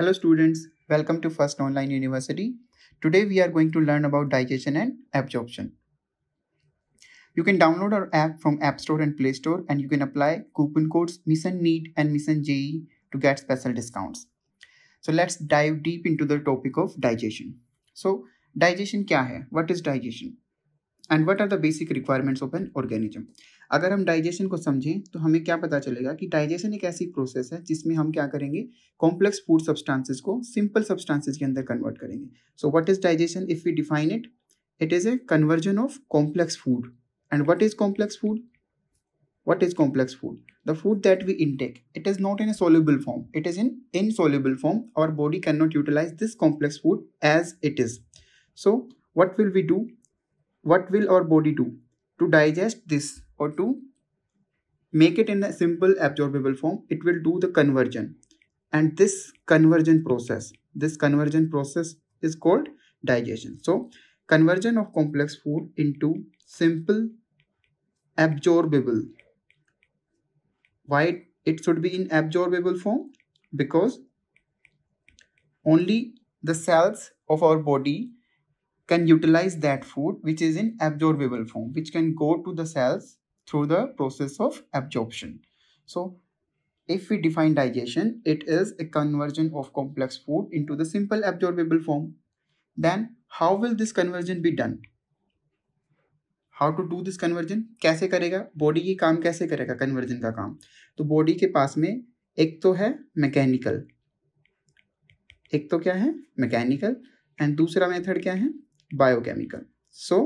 Hello students, welcome to First Online University. Today we are going to learn about digestion and absorption. You can download our app from App Store and Play Store and you can apply coupon codes Mission Need and Mission JE to get special discounts. So let's dive deep into the topic of digestion. So digestion kya hai? What is digestion? And what are the basic requirements of an organism? अगर हम digestion को समझें तो हमें क्या पता चलेगा कि डाइजेशन एक ऐसी प्रोसेस है जिसमें हम क्या करेंगे कॉम्प्लेक्स फूड सब्सटेंसेस को सिंपल सब्सटेंसेस के अंदर कन्वर्ट करेंगे so what is digestion if we define it it is a conversion of complex food and what is complex food what is complex food the food that we intake it is not in a soluble form it is in in soluble form our body can not utilize this complex food as it is so what will we do what will our body do to digest this or to make it in a simple absorbable form it will do the conversion and this conversion process this conversion process is called digestion so conversion of complex food into simple absorbable why it should be in absorbable form because only the cells of our body can utilize that food which is in absorbable form which can go to the cells through the process of absorption. So if we define digestion, it is a conversion of complex food into the simple absorbable form. Then how will this conversion be done? How to do this conversion? कैसे करेगा body ये काम कैसे करेगा conversion का काम तो body के पास में एक तो है मैकेनिकल एक तो क्या है मैकेनिकल एंड दूसरा मेथड क्या है biochemical so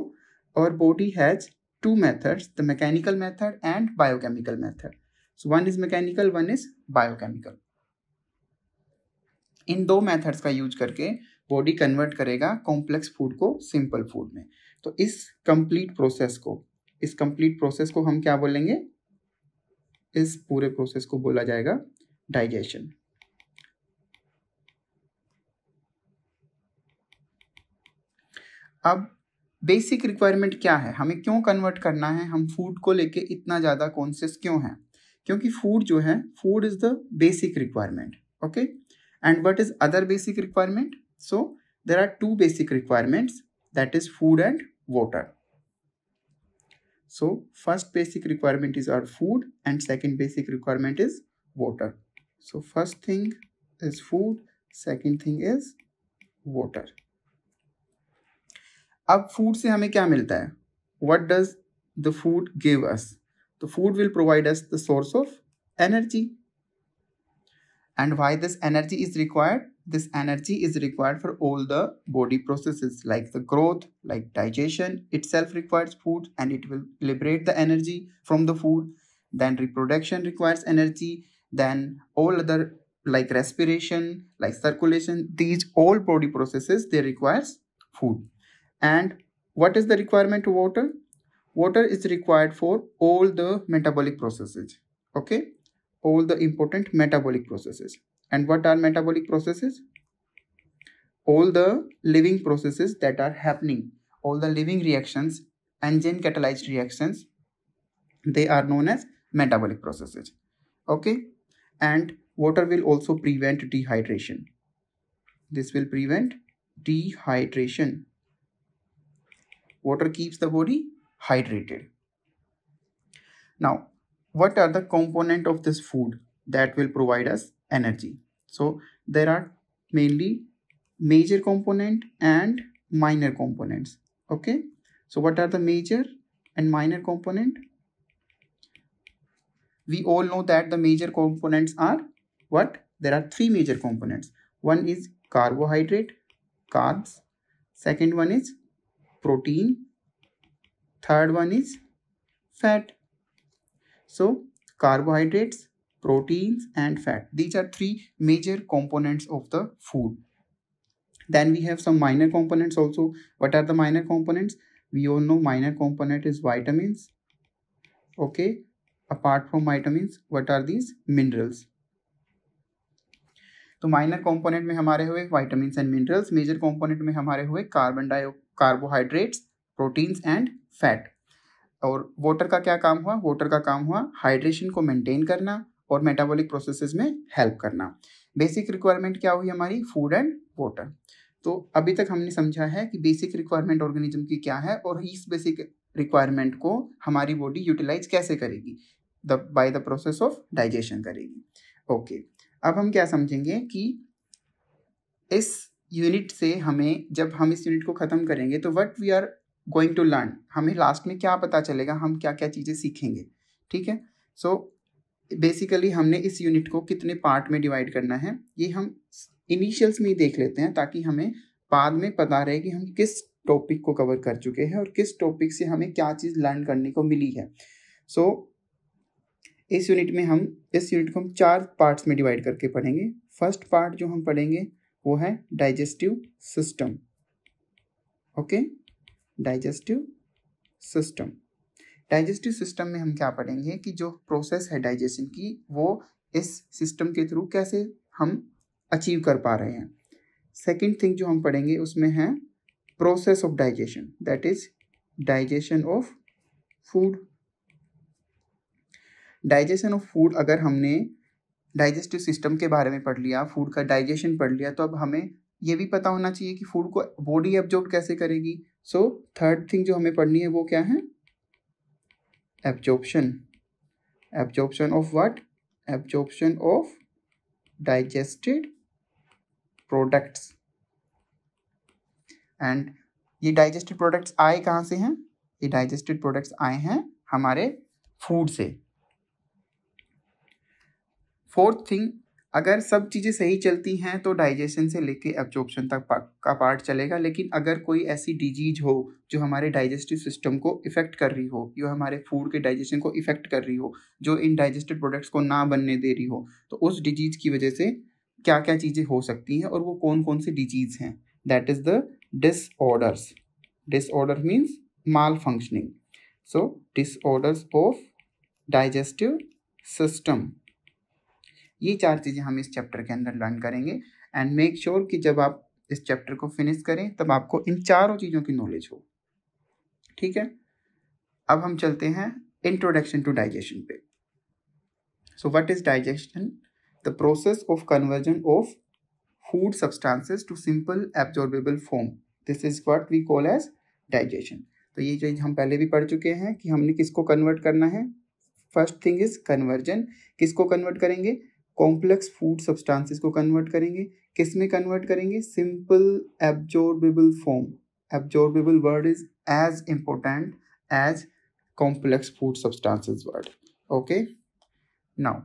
our body has two methods the mechanical method and biochemical method so one is mechanical one is biochemical इन दो मेथड्स का यूज करके बॉडी कन्वर्ट करेगा कॉम्प्लेक्स फूड को सिंपल फूड में तो इस कंप्लीट प्रोसेस को इस कंप्लीट प्रोसेस को हम क्या बोलेंगे इस पूरे प्रोसेस को बोला जाएगा डाइजेशन अब बेसिक रिक्वायरमेंट क्या है हमें क्यों कन्वर्ट करना है हम फूड को लेके इतना ज़्यादा कॉन्सियस क्यों हैं क्योंकि फूड जो है food is the basic requirement okay and what is other basic requirement so there are two basic requirements that is food and water so first basic requirement is our food and second basic requirement is water so first thing is food second thing is water अब food से हमें क्या मिलता है what does the food give us तो food will provide us the source of energy and why this energy is required this energy is required for all the body processes like the growth like digestion itself requires food and it will liberate the energy from the food then reproduction requires energy then all other like respiration like circulation these all body processes they requires food and what is the requirement to water water is required for all the metabolic processes okay all the important metabolic processes and what are metabolic processes all the living processes that are happening all the living reactions enzyme catalyzed reactions they are known as metabolic processes okay and water will also prevent dehydration this will prevent dehydration Water keeps the body hydrated. Now, what are the component of this food that will provide us energy? So there are mainly major component and minor components. Okay. So what are the major and minor component? We all know that the major components are what? There are three major components. One is carbohydrate, carbs. Second one is protein third one is fat so carbohydrates proteins and fat these are three major components of the food then we have some minor components also what are the minor components we all know minor component is vitamins okay apart from vitamins what are these minerals तो minor component में हमारे हुए vitamin and minerals major component में हमारे हुए carbon dioxide carbohydrates proteins and fat और water का क्या काम हुआ वाटर का काम हुआ हाइड्रेशन को मेंटेन करना और मेटाबॉलिक प्रोसेसेस में हेल्प करना बेसिक रिक्वायरमेंट क्या हुई हमारी फूड एंड वाटर तो अभी तक हमने समझा है कि बेसिक रिक्वायरमेंट ऑर्गेनिज्म की क्या है और इस बेसिक रिक्वायरमेंट को हमारी बॉडी यूटिलाइज कैसे करेगी the by the process of digestion करेगी ओके okay. अब हम क्या समझेंगे कि इस यूनिट से हमें जब हम इस यूनिट को ख़त्म करेंगे तो what we are going to learn हमें लास्ट में क्या पता चलेगा हम क्या क्या चीज़ें सीखेंगे ठीक है सो so, बेसिकली हमने इस यूनिट को कितने पार्ट में डिवाइड करना है ये हम इनिशियल्स में ही देख लेते हैं ताकि हमें बाद में पता रहे कि हम किस टॉपिक को कवर कर चुके हैं और किस टॉपिक से हमें क्या चीज़ लर्न करने को मिली है सो so, इस यूनिट में हम इस यूनिट को हम चार पार्ट्स में डिवाइड करके पढ़ेंगे फर्स्ट पार्ट जो हम पढ़ेंगे वो है digestive system okay digestive system digestive system में हम क्या पढ़ेंगे कि जो प्रोसेस है डाइजेशन की वो इस सिस्टम के थ्रू कैसे हम अचीव कर पा रहे हैं सेकंड थिंग जो हम पढ़ेंगे उसमें है process of digestion that is digestion of food digestion of food अगर हमने डाइजेस्टिव सिस्टम के बारे में पढ़ लिया फूड का डाइजेशन पढ़ लिया तो अब हमें ये भी पता होना चाहिए कि फूड को बॉडी एब्जॉर्ब कैसे करेगी सो थर्ड थिंग जो हमें पढ़नी है वो क्या है absorption absorption of what absorption of digested products and ये डाइजेस्टेड प्रोडक्ट्स आए कहाँ से हैं ये डाइजेस्टेड प्रोडक्ट्स आए हैं हमारे फूड से फोर्थ थिंग अगर सब चीज़ें सही चलती हैं तो डाइजेशन से लेके एब्जॉर्प्शन तक का पार्ट चलेगा लेकिन अगर कोई ऐसी डिजीज हो जो हमारे डाइजेस्टिव सिस्टम को इफ़ेक्ट कर रही हो जो हमारे फूड के डाइजेशन को इफ़ेक्ट कर रही हो जो इन डाइजेस्टेड प्रोडक्ट्स को ना बनने दे रही हो तो उस डिजीज़ की वजह से क्या क्या चीज़ें हो सकती हैं और वो कौन कौन सी डिजीज़ हैं that is the disorders disorder means malfunctioning so disorders of digestive system ये चार चीज़ें हम इस चैप्टर के अंदर लर्न करेंगे एंड मेक श्योर कि जब आप इस चैप्टर को फिनिश करें तब आपको इन चारों चीज़ों की नॉलेज हो ठीक है अब हम चलते हैं इंट्रोडक्शन टू डाइजेशन पे so what is digestion the process of conversion of food substances to simple absorbable form this is what we call as digestion तो ये चीज हम पहले भी पढ़ चुके हैं कि हमने किसको कन्वर्ट करना है फर्स्ट थिंग इज कन्वर्जन किसको कन्वर्ट करेंगे कॉम्प्लेक्स फूड सब्सटेंसेस को कन्वर्ट करेंगे किस में कन्वर्ट करेंगे simple absorbable form absorbable word is as important as complex food substances word okay now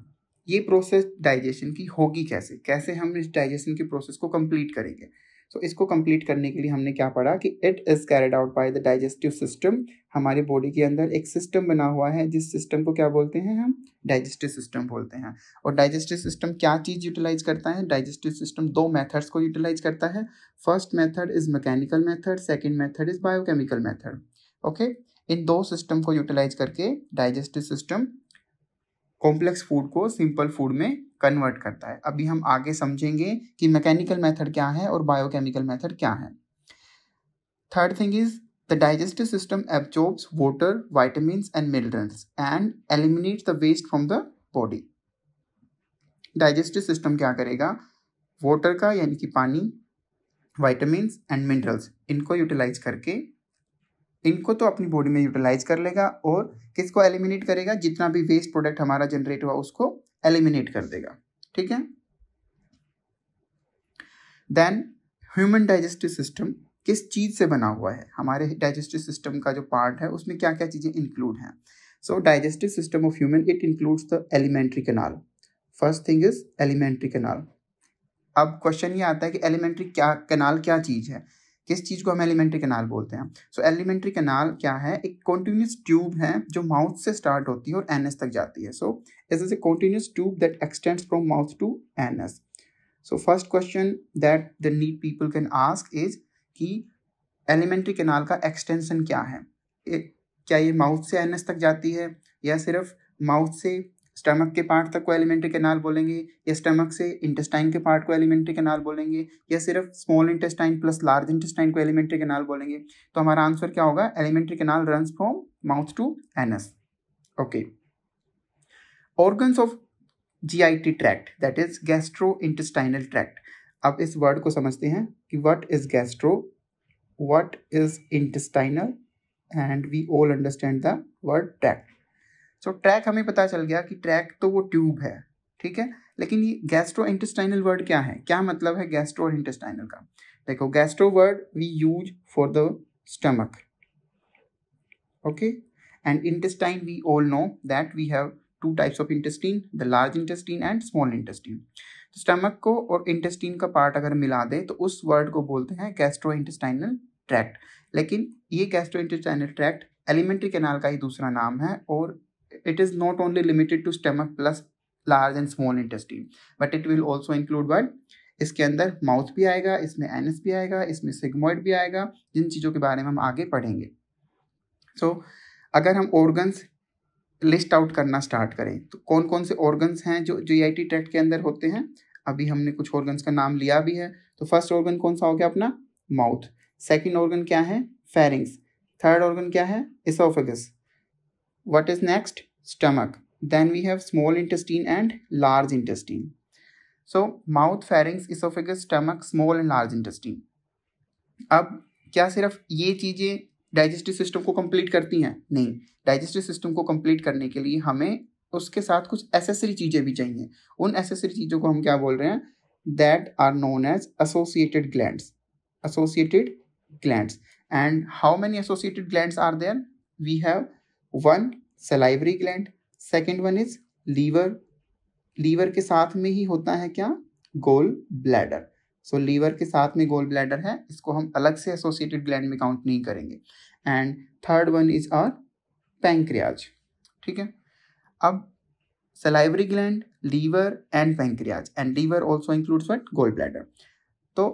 ये प्रोसेस डाइजेशन की होगी कैसे कैसे हम इस डाइजेशन के प्रोसेस को कंप्लीट करेंगे सो so, इसको कंप्लीट करने के लिए हमने क्या पढ़ा कि it is carried out by the digestive system हमारे बॉडी के अंदर एक सिस्टम बना हुआ है जिस सिस्टम को क्या बोलते हैं हम डाइजेस्टिव सिस्टम बोलते हैं और डाइजेस्टिव सिस्टम क्या चीज़ यूटिलाइज करता है डाइजेस्टिव सिस्टम दो मेथड्स को यूटिलाइज करता है first method is mechanical method second method is biochemical method okay इन दो सिस्टम को यूटिलाइज करके डाइजेस्टिव सिस्टम कॉम्प्लेक्स फूड को सिंपल फूड में कन्वर्ट करता है अभी हम आगे समझेंगे कि मैकेनिकल मेथड क्या है और बायोकेमिकल मेथड क्या है third thing is the digestive system absorbs water vitamin and minerals and eliminate the waste from the body digestive system क्या करेगा वाटर का यानी कि पानी वाइटामस एंड मिनरल्स इनको यूटिलाइज करके इनको तो अपनी बॉडी में यूटिलाइज कर लेगा और किसको एलिमिनेट करेगा जितना भी वेस्ट प्रोडक्ट हमारा जनरेट हुआ उसको एलिमिनेट कर देगा ठीक है देन ह्यूमन डाइजेस्टिव सिस्टम किस चीज़ से बना हुआ है हमारे डाइजेस्टिव सिस्टम का जो पार्ट है उसमें क्या क्या चीज़ें इंक्लूड हैं so digestive system of human it includes the alimentary canal first thing is alimentary canal अब क्वेश्चन ये आता है कि एलिमेंट्री क्या कनाल क्या चीज़ है किस चीज़ को हम एलिमेंट्री कैनाल बोलते हैं सो एलिमेंट्री कैनाल क्या है एक कॉन्टीन्यूस ट्यूब है जो माउथ से स्टार्ट होती है और एन तक जाती है so is is a continuous tube that extends from mouth to anus so first question that the need people can ask is कि एलिमेंट्री कैनाल का एक्सटेंशन क्या है क्या ये माउथ से एन तक जाती है या सिर्फ माउथ से स्टमक के पार्ट तक को एलिमेंट्री कैनाल बोलेंगे या स्टमक से इंटेस्टाइन के पार्ट को एलिमेंट्री कैनाल बोलेंगे या सिर्फ small intestine plus large intestine को एलिमेंट्री कैनाल बोलेंगे तो हमारा आंसर क्या होगा alimentary canal run from mouth to anus okay organs of G I T tract that is gastro intestinal tract अब इस वर्ड को समझते हैं कि what is gastro what is intestinal and we all understand the word tract so track हमें पता चल गया कि ट्रैक तो वो ट्यूब है ठीक है लेकिन ये गैस्ट्रो इंटेस्टाइनल वर्ड क्या है क्या मतलब है गैस्ट्रो इंटेस्टाइनल का देखो gastro word we use for the stomach okay and intestine we all know that we have two types of intestine the large intestine and small intestine stomach को और intestine का पार्ट अगर मिला दे तो उस word को बोलते हैं गैस्ट्रो इंटेस्टाइनल ट्रैक्ट लेकिन ये gastro intestinal tract alimentary canal का ही दूसरा नाम है और it is not only limited to stomach plus large and small intestine but it will also include what इसके अंदर माउथ भी आएगा इसमें एनएस भी आएगा इसमें सिग्मोइड भी आएगा जिन चीज़ों के बारे में हम आगे पढ़ेंगे सो so, अगर हम ऑर्गन्स लिस्ट आउट करना स्टार्ट करें तो कौन कौन से ऑर्गन्स हैं जो जो आई e ट्रैक्ट के अंदर होते हैं अभी हमने कुछ ऑर्गन्स का नाम लिया भी है तो फर्स्ट ऑर्गन कौन सा हो गया अपना माउथ सेकेंड ऑर्गन क्या है फेरिंग्स थर्ड ऑर्गन क्या है oesophagus What is next? Stomach. Then we have small intestine and large intestine. So mouth, pharynx, esophagus, stomach, small and large intestine. अब क्या सिर्फ ये चीज़ें डाइजेस्टिव सिस्टम को कंप्लीट करती हैं नहीं डाइजेस्टिव सिस्टम को कंप्लीट करने के लिए हमें उसके साथ कुछ एसेसरी चीज़ें भी चाहिए उन एसेसरी चीज़ों को हम क्या बोल रहे हैं that are known as associated glands associated glands and how many associated glands are there we have one salivary gland second one is liver liver के साथ में ही होता है क्या गोल ब्लैडर सो लीवर के साथ में गोल ब्लैडर है इसको हम अलग से एसोसिएटेड ग्लैंड में काउंट नहीं करेंगे and third one is our pancreas ठीक है अब salivary gland liver and pancreas and liver also includes what gall bladder तो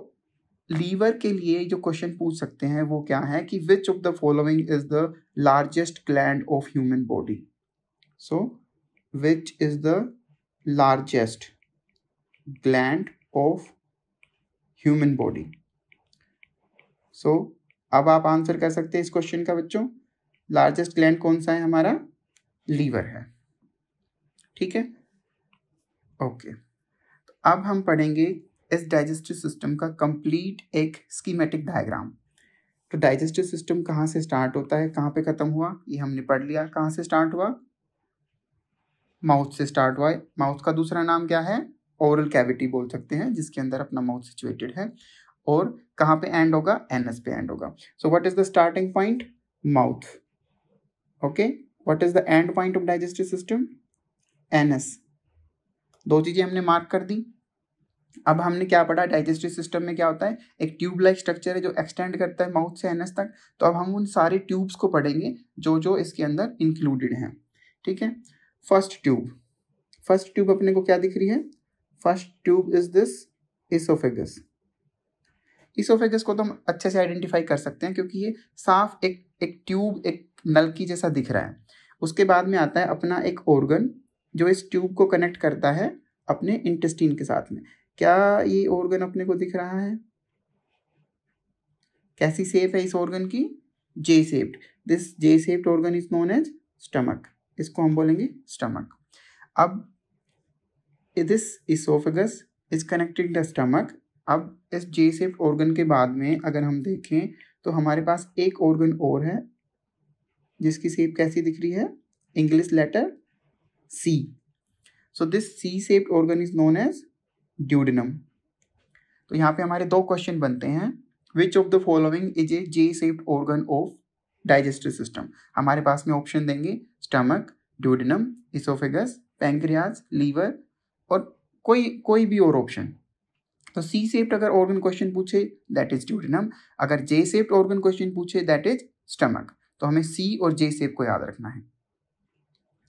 लीवर के लिए जो क्वेश्चन पूछ सकते हैं वो क्या है कि which of the following is the largest gland of human body so which is the largest gland of human body so अब आप आंसर कर सकते हैं इस क्वेश्चन का बच्चों लार्जेस्ट ग्लैंड कौन सा है हमारा लीवर है ठीक है ओके okay. तो अब हम पढ़ेंगे इस डाइजेस्टिव सिस्टम का कंप्लीट एक स्कीमेटिक डायग्राम तो डाइजेस्टिव सिस्टम कहाँ से स्टार्ट होता है कहाँ पे ख़त्म हुआ ये हमने पढ़ लिया कहाँ से स्टार्ट हुआ माउथ से स्टार्ट हुआ माउथ का दूसरा नाम क्या है ओरल कैविटी बोल सकते हैं जिसके अंदर अपना माउथ सिचुएटेड है और कहाँ पे एंड होगा एन पे एंड होगा so what is the starting point mouth okay what is the end point of digestive system anus दो चीज़ें हमने मार्क कर दी अब हमने क्या पढ़ा डाइजेस्टिव सिस्टम में क्या होता है एक ट्यूब लाइक स्ट्रक्चर है जो एक्सटेंड करता है माउथ से एनस तक तो अब हम उन सारे ट्यूब्स को पढ़ेंगे जो जो इसके अंदर इंक्लूडेड हैं ठीक है फर्स्ट ट्यूब फर्स्ट ट्यूब अपने को क्या दिख रही है first tube is this oesophagus oesophagus को तो हम अच्छे से आइडेंटिफाई कर सकते हैं क्योंकि ये साफ एक एक ट्यूब एक नलकी जैसा दिख रहा है उसके बाद में आता है अपना एक ऑर्गन जो इस ट्यूब को कनेक्ट करता है अपने इंटेस्टीन के साथ में क्या ये ऑर्गन अपने को दिख रहा है कैसी सेप है इस ऑर्गन की J shaped this J shaped organ is known as stomach इसको हम बोलेंगे स्टमक अब this oesophagus is connected the stomach अब इस जे सेप्ड ऑर्गन के बाद में अगर हम देखें तो हमारे पास एक ऑर्गन और है जिसकी सेप कैसी दिख रही है English letter C so this C shaped organ is known as duodenum तो यहाँ पे हमारे दो क्वेश्चन बनते हैं which of the following is a J shaped organ of digestive system हमारे पास में ऑप्शन देंगे stomach duodenum oesophagus pancreas liver और कोई कोई भी और ऑप्शन तो सी सेफ्ट अगर ऑर्गन क्वेश्चन पूछे दैट इज ड्यूडिनम अगर जे सेफ्ट ऑर्गन क्वेश्चन पूछे दैट इज स्टमक तो हमें सी और जे सेफ को याद रखना है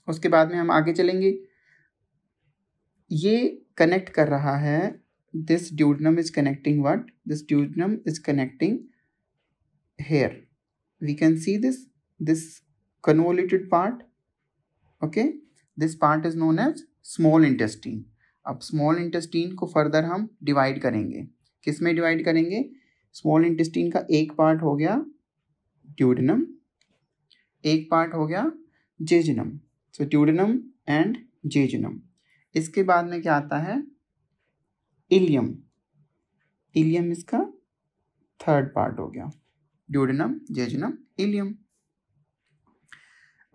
उसके बाद में हम आगे चलेंगे ये कनेक्ट कर रहा है this duodenum is connecting what this duodenum is connecting here we can see this this convoluted part okay this part is known as small intestine अब स्मॉल इंटेस्टीन को फर्दर हम डिवाइड करेंगे किस में डिवाइड करेंगे स्मॉल इंटेस्टीन का एक part हो गया ड्यूडनम एक पार्ट हो गया जेजनम सो ड्यूडनम एंड जेजनम इसके बाद में क्या आता है इलियम इलियम इसका थर्ड पार्ट हो गया duodenum jejunum ileum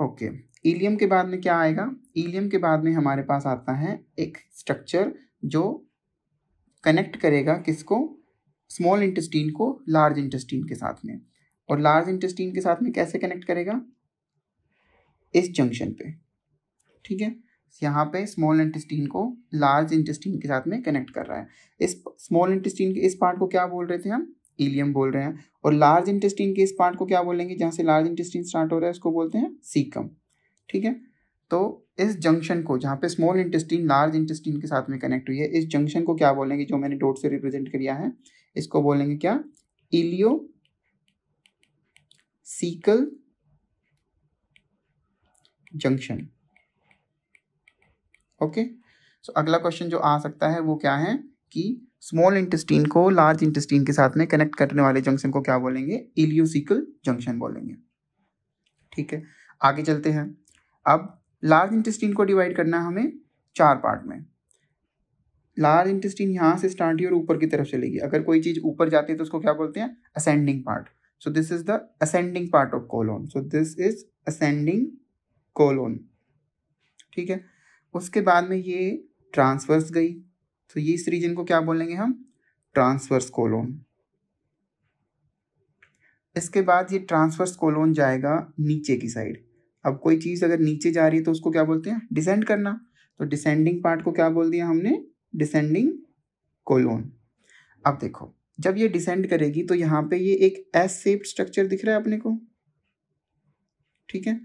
okay ileum के बाद में क्या आएगा इलियम के बाद में हमारे पास आता है एक स्ट्रक्चर जो कनेक्ट करेगा किसको स्मॉल इंटेस्टीन को लार्ज इंटेस्टीन के साथ में और लार्ज इंटेस्टीन के साथ में कैसे कनेक्ट करेगा इस जंक्शन पे ठीक है यहाँ पे स्मॉल इंटेस्टीन को लार्ज इंटेस्टीन के साथ में कनेक्ट कर रहा है इस स्मॉल इंटेस्टीन के इस पार्ट को क्या बोल रहे थे हम इलियम बोल रहे हैं और लार्ज इंटेस्टीन के इस पार्ट को क्या बोलेंगे जहाँ से लार्ज इंटेस्टीन स्टार्ट हो रहा है उसको बोलते हैं सीकम ठीक है तो इस जंक्शन को जहाँ पे स्मॉल इंटेस्टीन लार्ज इंटेस्टीन के साथ में कनेक्ट हुई है इस जंक्शन को क्या बोलेंगे जो मैंने डोट से रिप्रेजेंट किया है इसको बोलेंगे क्या ileo caecal junction okay so अगला क्वेश्चन जो आ सकता है वो क्या है कि स्मॉल इंटेस्टीन को लार्ज इंटेस्टीन के साथ में कनेक्ट करने वाले जंक्शन को क्या बोलेंगे इलियोसिकल जंक्शन बोलेंगे ठीक है आगे चलते हैं अब लार्ज इंटेस्टीन को डिवाइड करना है हमें चार पार्ट में लार्ज इंटेस्टीन यहाँ से स्टार्ट हुई और ऊपर की तरफ चलेगी अगर कोई चीज़ ऊपर जाती है तो उसको क्या बोलते हैं ascending part so this is the ascending part of colon so this is ascending colon ठीक है उसके बाद में ये ट्रांसवर्स गई तो ये इस रीजन को क्या बोलेंगे हम ट्रांसवर्स कोलोन इसके बाद ये ट्रांसवर्स कोलोन जाएगा नीचे की साइड अब कोई चीज़ अगर नीचे जा रही है तो उसको क्या बोलते हैं डिसेंड करना तो डिसेंडिंग पार्ट को क्या बोल दिया हमने डिसेंडिंग कोलोन अब देखो जब ये डिसेंड करेगी तो यहाँ पे ये एक एस सेप्ड स्ट्रक्चर दिख रहा है अपने को ठीक है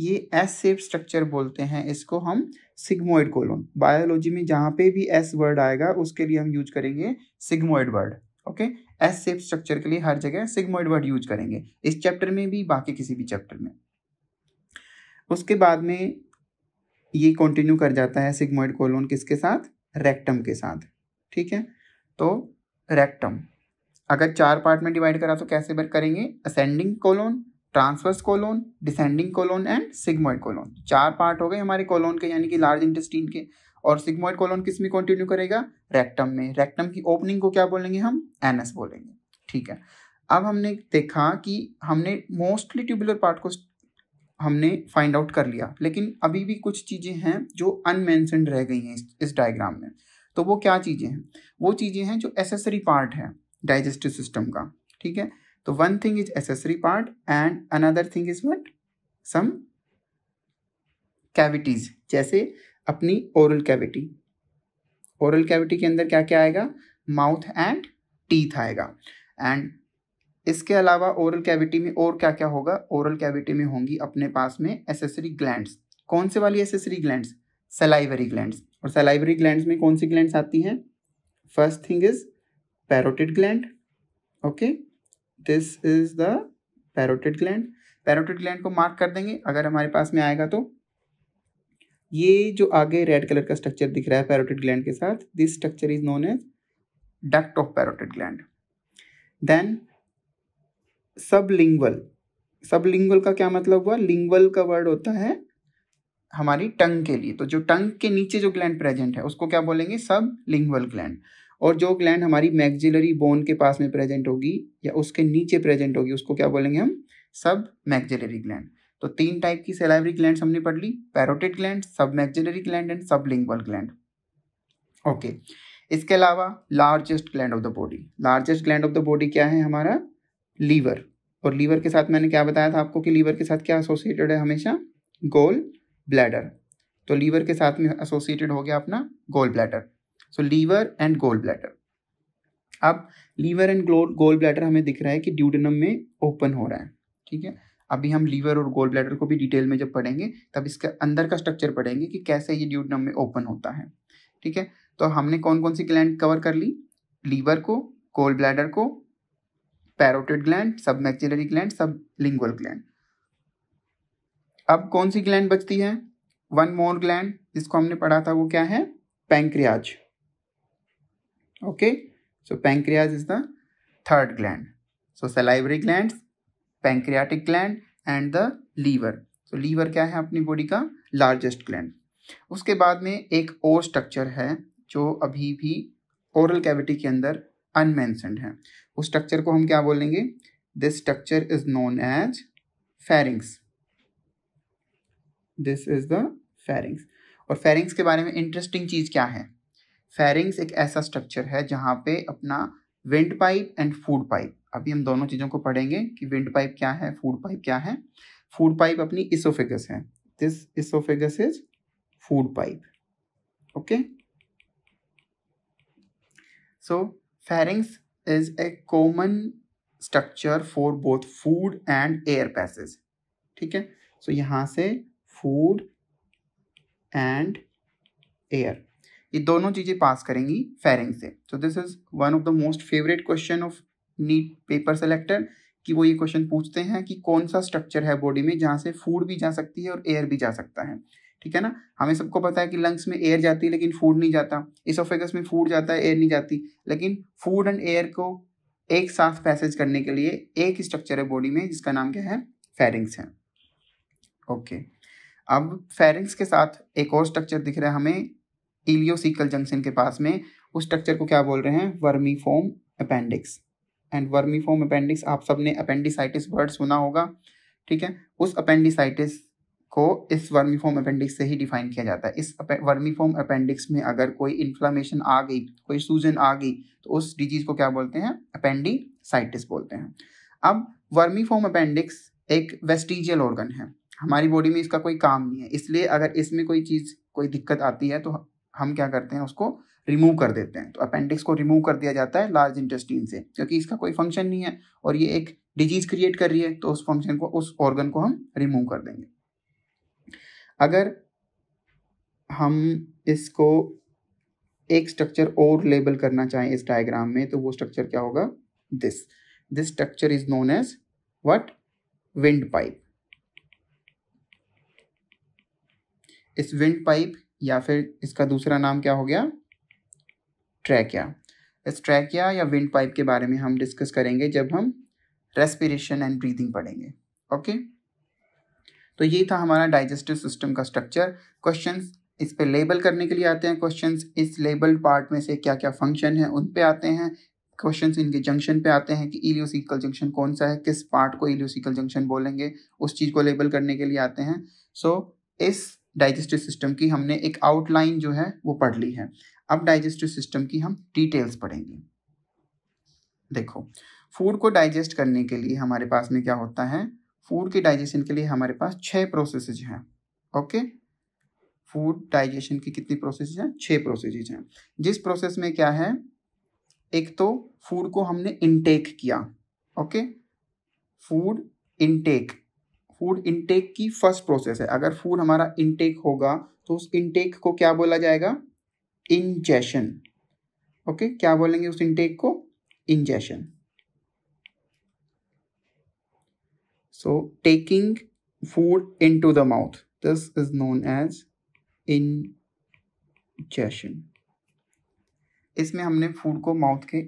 ये एस सेप स्ट्रक्चर बोलते हैं इसको हम सिग्मोइड कोलोन बायोलॉजी में जहां पे भी एस वर्ड आएगा उसके लिए हम यूज करेंगे sigmoid word okay S shape structure के लिए हर जगह सिग्मोइड वर्ड यूज करेंगे इस चैप्टर में भी बाकी किसी भी चैप्टर में उसके बाद में ये कंटिन्यू कर जाता है सिग्मोइड कोलोन किसके साथ रेक्टम के साथ ठीक है तो रेक्टम अगर चार पार्ट में डिवाइड करा तो कैसे करेंगे ascending colon transverse colon descending colon and sigmoid colon तो चार पार्ट हो गए हमारे कोलोन के यानी कि लार्ज इंटेस्टीन के और सिग्मोइड कोलोन किस में कंटिन्यू करेगा रेक्टम में रेक्टम की ओपनिंग को क्या बोलेंगे हम एनएस बोलेंगे ठीक है अब हमने देखा कि हमने मोस्टली ट्यूबुलर पार्ट को हमने फाइंड आउट कर लिया लेकिन अभी भी कुछ चीज़ें हैं जो अनमेंशन रह गई हैं इस, इस डायग्राम में तो वो क्या चीज़ें हैं वो चीज़ें हैं जो एसेसरी पार्ट है डाइजेस्टिव सिस्टम का ठीक है तो one thing is accessory part and another thing is what some cavities जैसे अपनी ओरल कैविटी ओरल कैविटी के अंदर क्या क्या आएगा माउथ एंड टीथ आएगा एंड इसके अलावा ओरल कैविटी में और क्या क्या होगा ओरल कैविटी में होंगी अपने पास में एसेसरी ग्लैंड्स कौन से वाली एसेसरी ग्लैंड्स सलाइवरी ग्लैंड्स और सलाइवरी ग्लैंड्स में कौन सी ग्लैंड्स आती हैं first thing is parotid gland okay this is the parotid gland parotid gland को मार्क कर देंगे अगर हमारे पास में आएगा तो ये जो आगे रेड कलर का स्ट्रक्चर दिख रहा है पैरोटिड ग्लैंड के साथ this structure is known as duct of parotid gland then sublingual sublingual का क्या मतलब हुआ लिंगल का वर्ड होता है हमारी टंग के लिए तो जो टंग के नीचे जो ग्लैंड प्रेजेंट है उसको क्या बोलेंगे सब लिंगल ग्लैंड और जो ग्लैंड हमारी मैग्जिलरी बोन के पास में प्रेजेंट होगी या उसके नीचे प्रेजेंट होगी उसको क्या बोलेंगे हम सब मैग्जिलरी ग्लैंड तो तीन टाइप की सेलाइवरी ग्लैंड हमने पढ़ ली parotid gland submaxillary gland and sublingual gland okay इसके अलावा largest gland of the body largest gland of the body क्या है हमारा लीवर और लीवर के साथ मैंने क्या बताया था आपको कि लीवर के साथ क्या एसोसिएटेड है हमेशा गोल ब्लैडर तो लीवर के साथ में एसोसिएटेड हो गया अपना gall bladder so liver and gall bladder अब लीवर एंड गोल ब्लैडर हमें दिख रहा है कि ड्यूडनम में ओपन हो रहा है ठीक है अभी हम लीवर और गोल ब्लैडर को भी डिटेल में जब पढ़ेंगे तब इसके अंदर का स्ट्रक्चर पढ़ेंगे कि कैसे ये ड्यूडनम में ओपन होता है ठीक है तो हमने कौन कौन सी ग्लैंड कवर कर ली लीवर को गोल ब्लैडर को parotid gland submaxillary gland sublingual gland अब कौन सी ग्लैंड बचती है वन मोर ग्लैंड जिसको हमने पढ़ा था वो क्या है pancreas Okay, so pancreas is the third gland. So salivary glands, pancreatic gland and the liver. So liver क्या है अपनी बॉडी का लार्जेस्ट ग्लैंड उसके बाद में एक और स्ट्रक्चर है जो अभी भी ओरल कैविटी के अंदर अनमेंसनड है उस स्ट्रक्चर को हम क्या बोलेंगे this structure is known as pharynx this is the pharynx और फेरिंग्स के बारे में इंटरेस्टिंग चीज़ क्या है फेरिंग्स एक ऐसा स्ट्रक्चर है जहाँ पे अपना windpipe and food pipe अभी हम दोनों चीज़ों को पढ़ेंगे कि विंड पाइप क्या है फूड पाइप क्या है फूड पाइप अपनी इसोफेगस है this oesophagus is food pipe okay so pharynx is a common structure for both food and air passage ठीक है सो so, यहाँ से फूड एंड एयर ये दोनों चीज़ें पास करेंगी फेरिंग से so this is one of the most favourite question of NEET paper selector कि वो ये क्वेश्चन पूछते हैं कि कौन सा स्ट्रक्चर है बॉडी में जहाँ से फूड भी जा सकती है और एयर भी जा सकता है ठीक है ना हमें सबको पता है कि लंग्स में एयर जाती है लेकिन फूड नहीं जाता इस ऑफेगस में फूड जाता है एयर नहीं जाती लेकिन फूड एंड एयर को एक साथ पैसेज करने के लिए एक स्ट्रक्चर है बॉडी में जिसका नाम क्या है फेरिंग्स है ओके अब फेरिंग्स के साथ एक और स्ट्रक्चर दिख रहा है हमें इलियोसिकल जंक्शन के पास में उस स्ट्रक्चर को क्या बोल रहे हैं vermiform appendix and vermiform appendix आप सब ने अपेंडिसाइटिस वर्ड सुना होगा ठीक है उस अपेंडिसाइटिस को इस वर्मी फोम अपेंडिक्स से ही डिफाइन किया जाता है इस वर्मी फोम अपेंडिक्स में अगर कोई इन्फ्लामेशन आ गई कोई सूजन आ गई तो उस डिजीज़ को क्या बोलते हैं अपेंडिसाइटिस बोलते हैं अब वर्मी फोम अपेंडिक्स एक वेस्टिजियल ऑर्गन है हमारी बॉडी में इसका कोई काम नहीं है इसलिए अगर इसमें कोई चीज़ कोई दिक्कत आती है तो हम क्या करते हैं उसको रिमूव कर देते हैं तो अपेंडिक्स को रिमूव कर दिया जाता है लार्ज इंटेस्टीन से क्योंकि इसका कोई फंक्शन नहीं है और ये एक डिजीज क्रिएट कर रही है तो उस फंक्शन को उस ऑर्गन को हम रिमूव कर देंगे अगर हम इसको एक स्ट्रक्चर और लेबल करना चाहें इस डायग्राम में तो वो स्ट्रक्चर क्या होगा this this structure is known as what windpipe इस विंड पाइप या फिर इसका दूसरा नाम क्या हो गया ट्रैकिया इस ट्रैकिया या विंड पाइप के बारे में हम डिस्कस करेंगे जब हम रेस्पिरेशन एंड ब्रीदिंग पढ़ेंगे ओके तो ये था हमारा डाइजेस्टिव सिस्टम का स्ट्रक्चर क्वेश्चन इस पे लेबल करने के लिए आते हैं क्वेश्चन इस लेबल्ड पार्ट में से क्या क्या फंक्शन है उन पे आते हैं क्वेश्चन इनके जंक्शन पे आते हैं कि इलियोसिकल जंक्शन कौन सा है किस पार्ट को इलियोसिकल जंक्शन बोलेंगे उस चीज़ को लेबल करने के लिए आते हैं सो so, इस डाइजेस्टिव सिस्टम की हमने एक आउटलाइन जो है वो पढ़ ली है अब डाइजेस्टिव सिस्टम की हम डिटेल्स पढ़ेंगे देखो फूड को डाइजेस्ट करने के लिए हमारे पास में क्या होता है फूड के डाइजेशन के लिए हमारे पास छः प्रोसेस हैं ओके फूड डाइजेशन की कितनी प्रोसेस हैं छः प्रोसेस हैं जिस प्रोसेस में क्या है एक तो फूड को हमने इनटेक किया okay food intake food intake की फर्स्ट प्रोसेस है अगर फूड हमारा इनटेक होगा तो उस इनटेक को क्या बोला जाएगा इंजेशन ओके okay? क्या बोलेंगे उस इनटेक को ingestion food into the mouth this is known as ingestion इसमें हमने फूड को माउथ के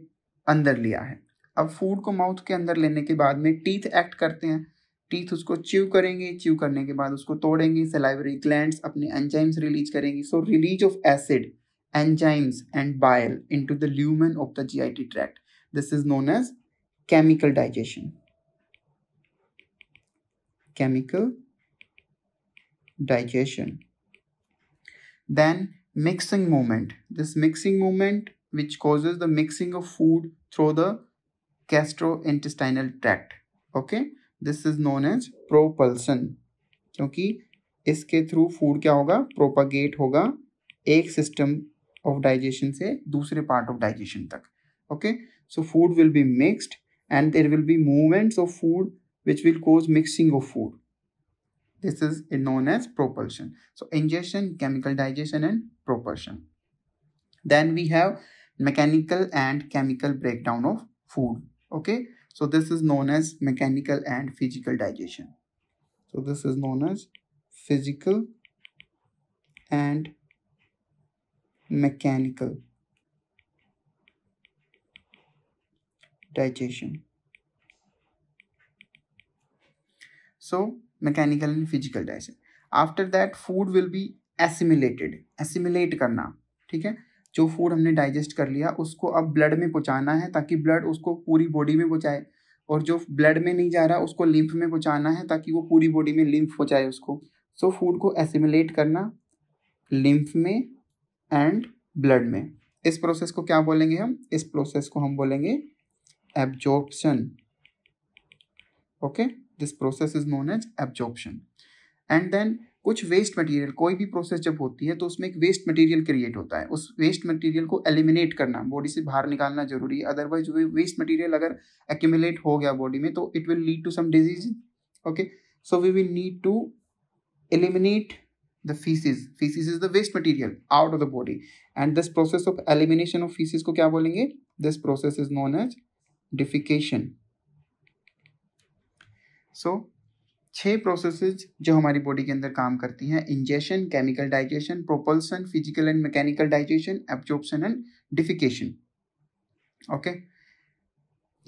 अंदर लिया है अब फूड को माउथ के अंदर लेने के बाद में टीथ एक्ट करते हैं टीथ उसको च्यू करेंगे च्यू करने के बाद उसको तोड़ेंगे सेलाइवरी ग्लैंड अपने एंजाइम्स रिलीज करेंगे so release of acid enzymes and bile into the lumen of the G I T tract this is known as chemical digestion chemical digestion then mixing movement this mixing movement which causes the mixing of food through the gastrointestinal tract okay this is known as propulsion क्योंकि इसके through food क्या होगा propagate होगा एक system of digestion से दूसरे part of digestion तक okay so food will be mixed and there will be movements of food which will cause mixing of food this is in known as propulsion so ingestion chemical digestion and propulsion then we have mechanical and chemical breakdown of food okay So this is known as mechanical and physical digestion. So this is known as physical and mechanical digestion. So mechanical and physical digestion. After that food will be assimilated. Assimilate करना ठीक है जो food हमने digest कर लिया उसको अब blood में पहुँचाना है ताकि ब्लड उसको पूरी बॉडी में पहुँचाए और जो ब्लड में नहीं जा रहा उसको लिम्फ में पहुँचाना है ताकि वो पूरी बॉडी में लिम्फ पहुँचाए उसको सो so, फूड को एसिमुलेट करना लिम्फ में एंड ब्लड में इस प्रोसेस को क्या बोलेंगे हम इस प्रोसेस को हम बोलेंगे absorption okay this process is known as absorption and then कुछ वेस्ट मटेरियल कोई भी प्रोसेस जब होती है तो उसमें एक वेस्ट मटेरियल क्रिएट होता है उस वेस्ट मटेरियल को एलिमिनेट करना बॉडी से बाहर निकालना जरूरी है अदरवाइज वे वेस्ट मटेरियल अगर एक्यूमुलेट हो गया बॉडी में तो it will lead to some disease okay so we will need to eliminate the faeces faeces is the waste material out of the body and this process of elimination of faeces को क्या बोलेंगे this process is known as defecation so छह processes जो हमारी body के अंदर काम करती हैं ingestion chemical digestion propulsion physical and mechanical digestion absorption and defecation okay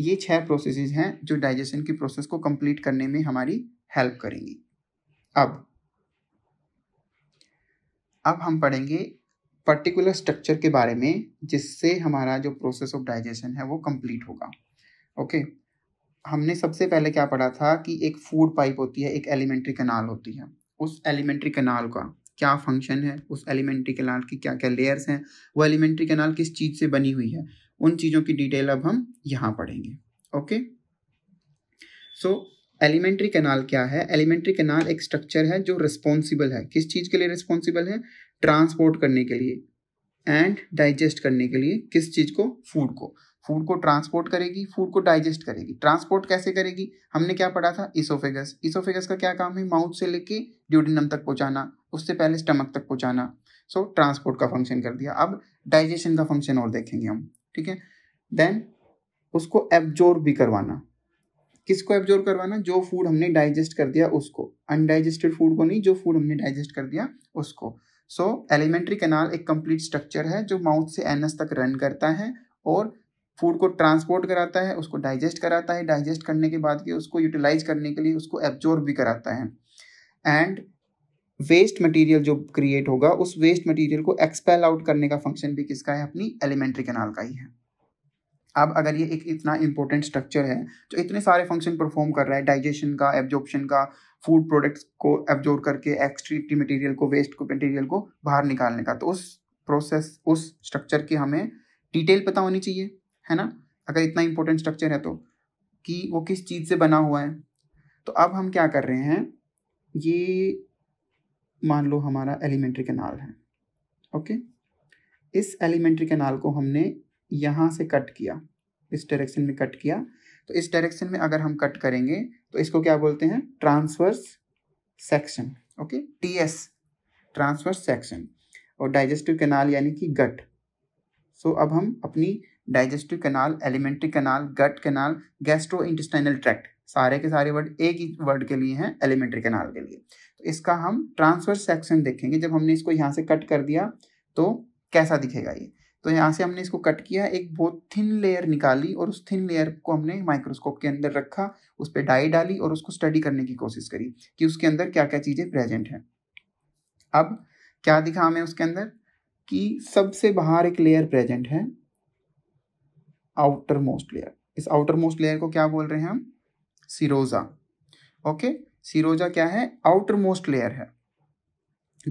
ये छह प्रोसेसेस हैं जो डाइजेशन की प्रोसेस को कंप्लीट करने में हमारी हेल्प करेंगी अब अब हम पढ़ेंगे पर्टिकुलर स्ट्रक्चर के बारे में जिससे हमारा जो प्रोसेस ऑफ डाइजेशन है वो कंप्लीट होगा ओके okay? हमने सबसे पहले क्या पढ़ा था कि एक फूड पाइप होती है एक एलिमेंट्री कनाल होती है उस एलिमेंट्री कनाल का क्या फंक्शन है उस एलिमेंट्री कनाल की क्या क्या लेयर्स हैं वो एलिमेंट्री कनाल किस चीज़ से बनी हुई है उन चीज़ों की डिटेल अब हम यहाँ पढ़ेंगे ओके सो एलिमेंट्री कनाल क्या है एलिमेंट्री कनाल एक स्ट्रक्चर है जो रिस्पॉन्सिबल है किस चीज़ के लिए रिस्पॉन्सिबल है ट्रांसपोर्ट करने के लिए एंड डाइजेस्ट करने के लिए किस चीज़ को फूड को फूड को ट्रांसपोर्ट करेगी फूड को डाइजेस्ट करेगी ट्रांसपोर्ट कैसे करेगी हमने क्या पढ़ा था इसोफेगस इसोफेगस का क्या काम है माउथ से लेके ड्यूडिनम तक पहुंचाना उससे पहले स्टमक तक पहुंचाना सो ट्रांसपोर्ट का फंक्शन कर दिया अब डाइजेशन का फंक्शन और देखेंगे हम ठीक है देन उसको एब्जॉर्ब भी करवाना किसको एब्जोर्व करवाना जो फूड हमने डाइजेस्ट कर दिया उसको अनडाइजेस्टेड फूड को नहीं जो फूड हमने डाइजेस्ट कर दिया उसको सो एलिमेंट्री कैनाल एक कंप्लीट स्ट्रक्चर है जो माउथ से एनस तक रन करता है और फूड को ट्रांसपोर्ट कराता है उसको डाइजेस्ट कराता है डाइजेस्ट करने के बाद भी उसको यूटिलाइज करने के लिए उसको एब्जॉर्ब भी कराता है एंड वेस्ट मटेरियल जो क्रिएट होगा उस वेस्ट मटेरियल को एक्सपेल आउट करने का फंक्शन भी किसका है अपनी एलिमेंट्री कैनाल का ही है अब अगर ये एक इतना इंपॉर्टेंट स्ट्रक्चर है जो इतने सारे फंक्शन परफॉर्म कर रहा है डाइजेशन का एब्जॉर्प्शन का फूड प्रोडक्ट्स को एब्जॉर्ब करके एक्सट्रीटी मटेरियल को वेस्ट को मटेरियल को बाहर निकालने का तो उस प्रोसेस उस स्ट्रक्चर की हमें डिटेल पता होनी चाहिए है ना अगर इतना इंपॉर्टेंट स्ट्रक्चर है तो कि वो किस चीज़ से बना हुआ है तो अब हम क्या कर रहे हैं ये मान लो हमारा एलिमेंट्री कैनाल है ओके इस एलिमेंट्री कैनाल को हमने यहाँ से कट किया इस डायरेक्शन में कट किया तो इस डायरेक्शन में अगर हम कट करेंगे तो इसको क्या बोलते हैं transverse section okay T S transverse section और डाइजेस्टिव कैनाल यानी कि गट सो so, अब हम अपनी digestive canal alimentary canal gut canal gastro intestinal tract सारे के सारे वर्ड एक ही वर्ड के लिए हैं एलिमेंट्री कैनाल के लिए तो इसका हम ट्रांसवर्स सेक्शन देखेंगे जब हमने इसको यहाँ से कट कर दिया तो कैसा दिखेगा ये तो यहाँ से हमने इसको कट किया एक बहुत थिन लेयर निकाली और उस थिन लेयर को हमने माइक्रोस्कोप के अंदर रखा उस पर डाई डाली और उसको स्टडी करने की कोशिश करी कि उसके अंदर क्या क्या चीज़ें प्रेजेंट हैं अब क्या दिखा हमें उसके अंदर कि सबसे बाहर एक लेयर प्रेजेंट है आउटर मोस्ट लेयर इस आउटर मोस्ट लेयर को क्या बोल रहे हैं हम सिरोजा ओके सिरोजा क्या है आउटर मोस्ट लेयर है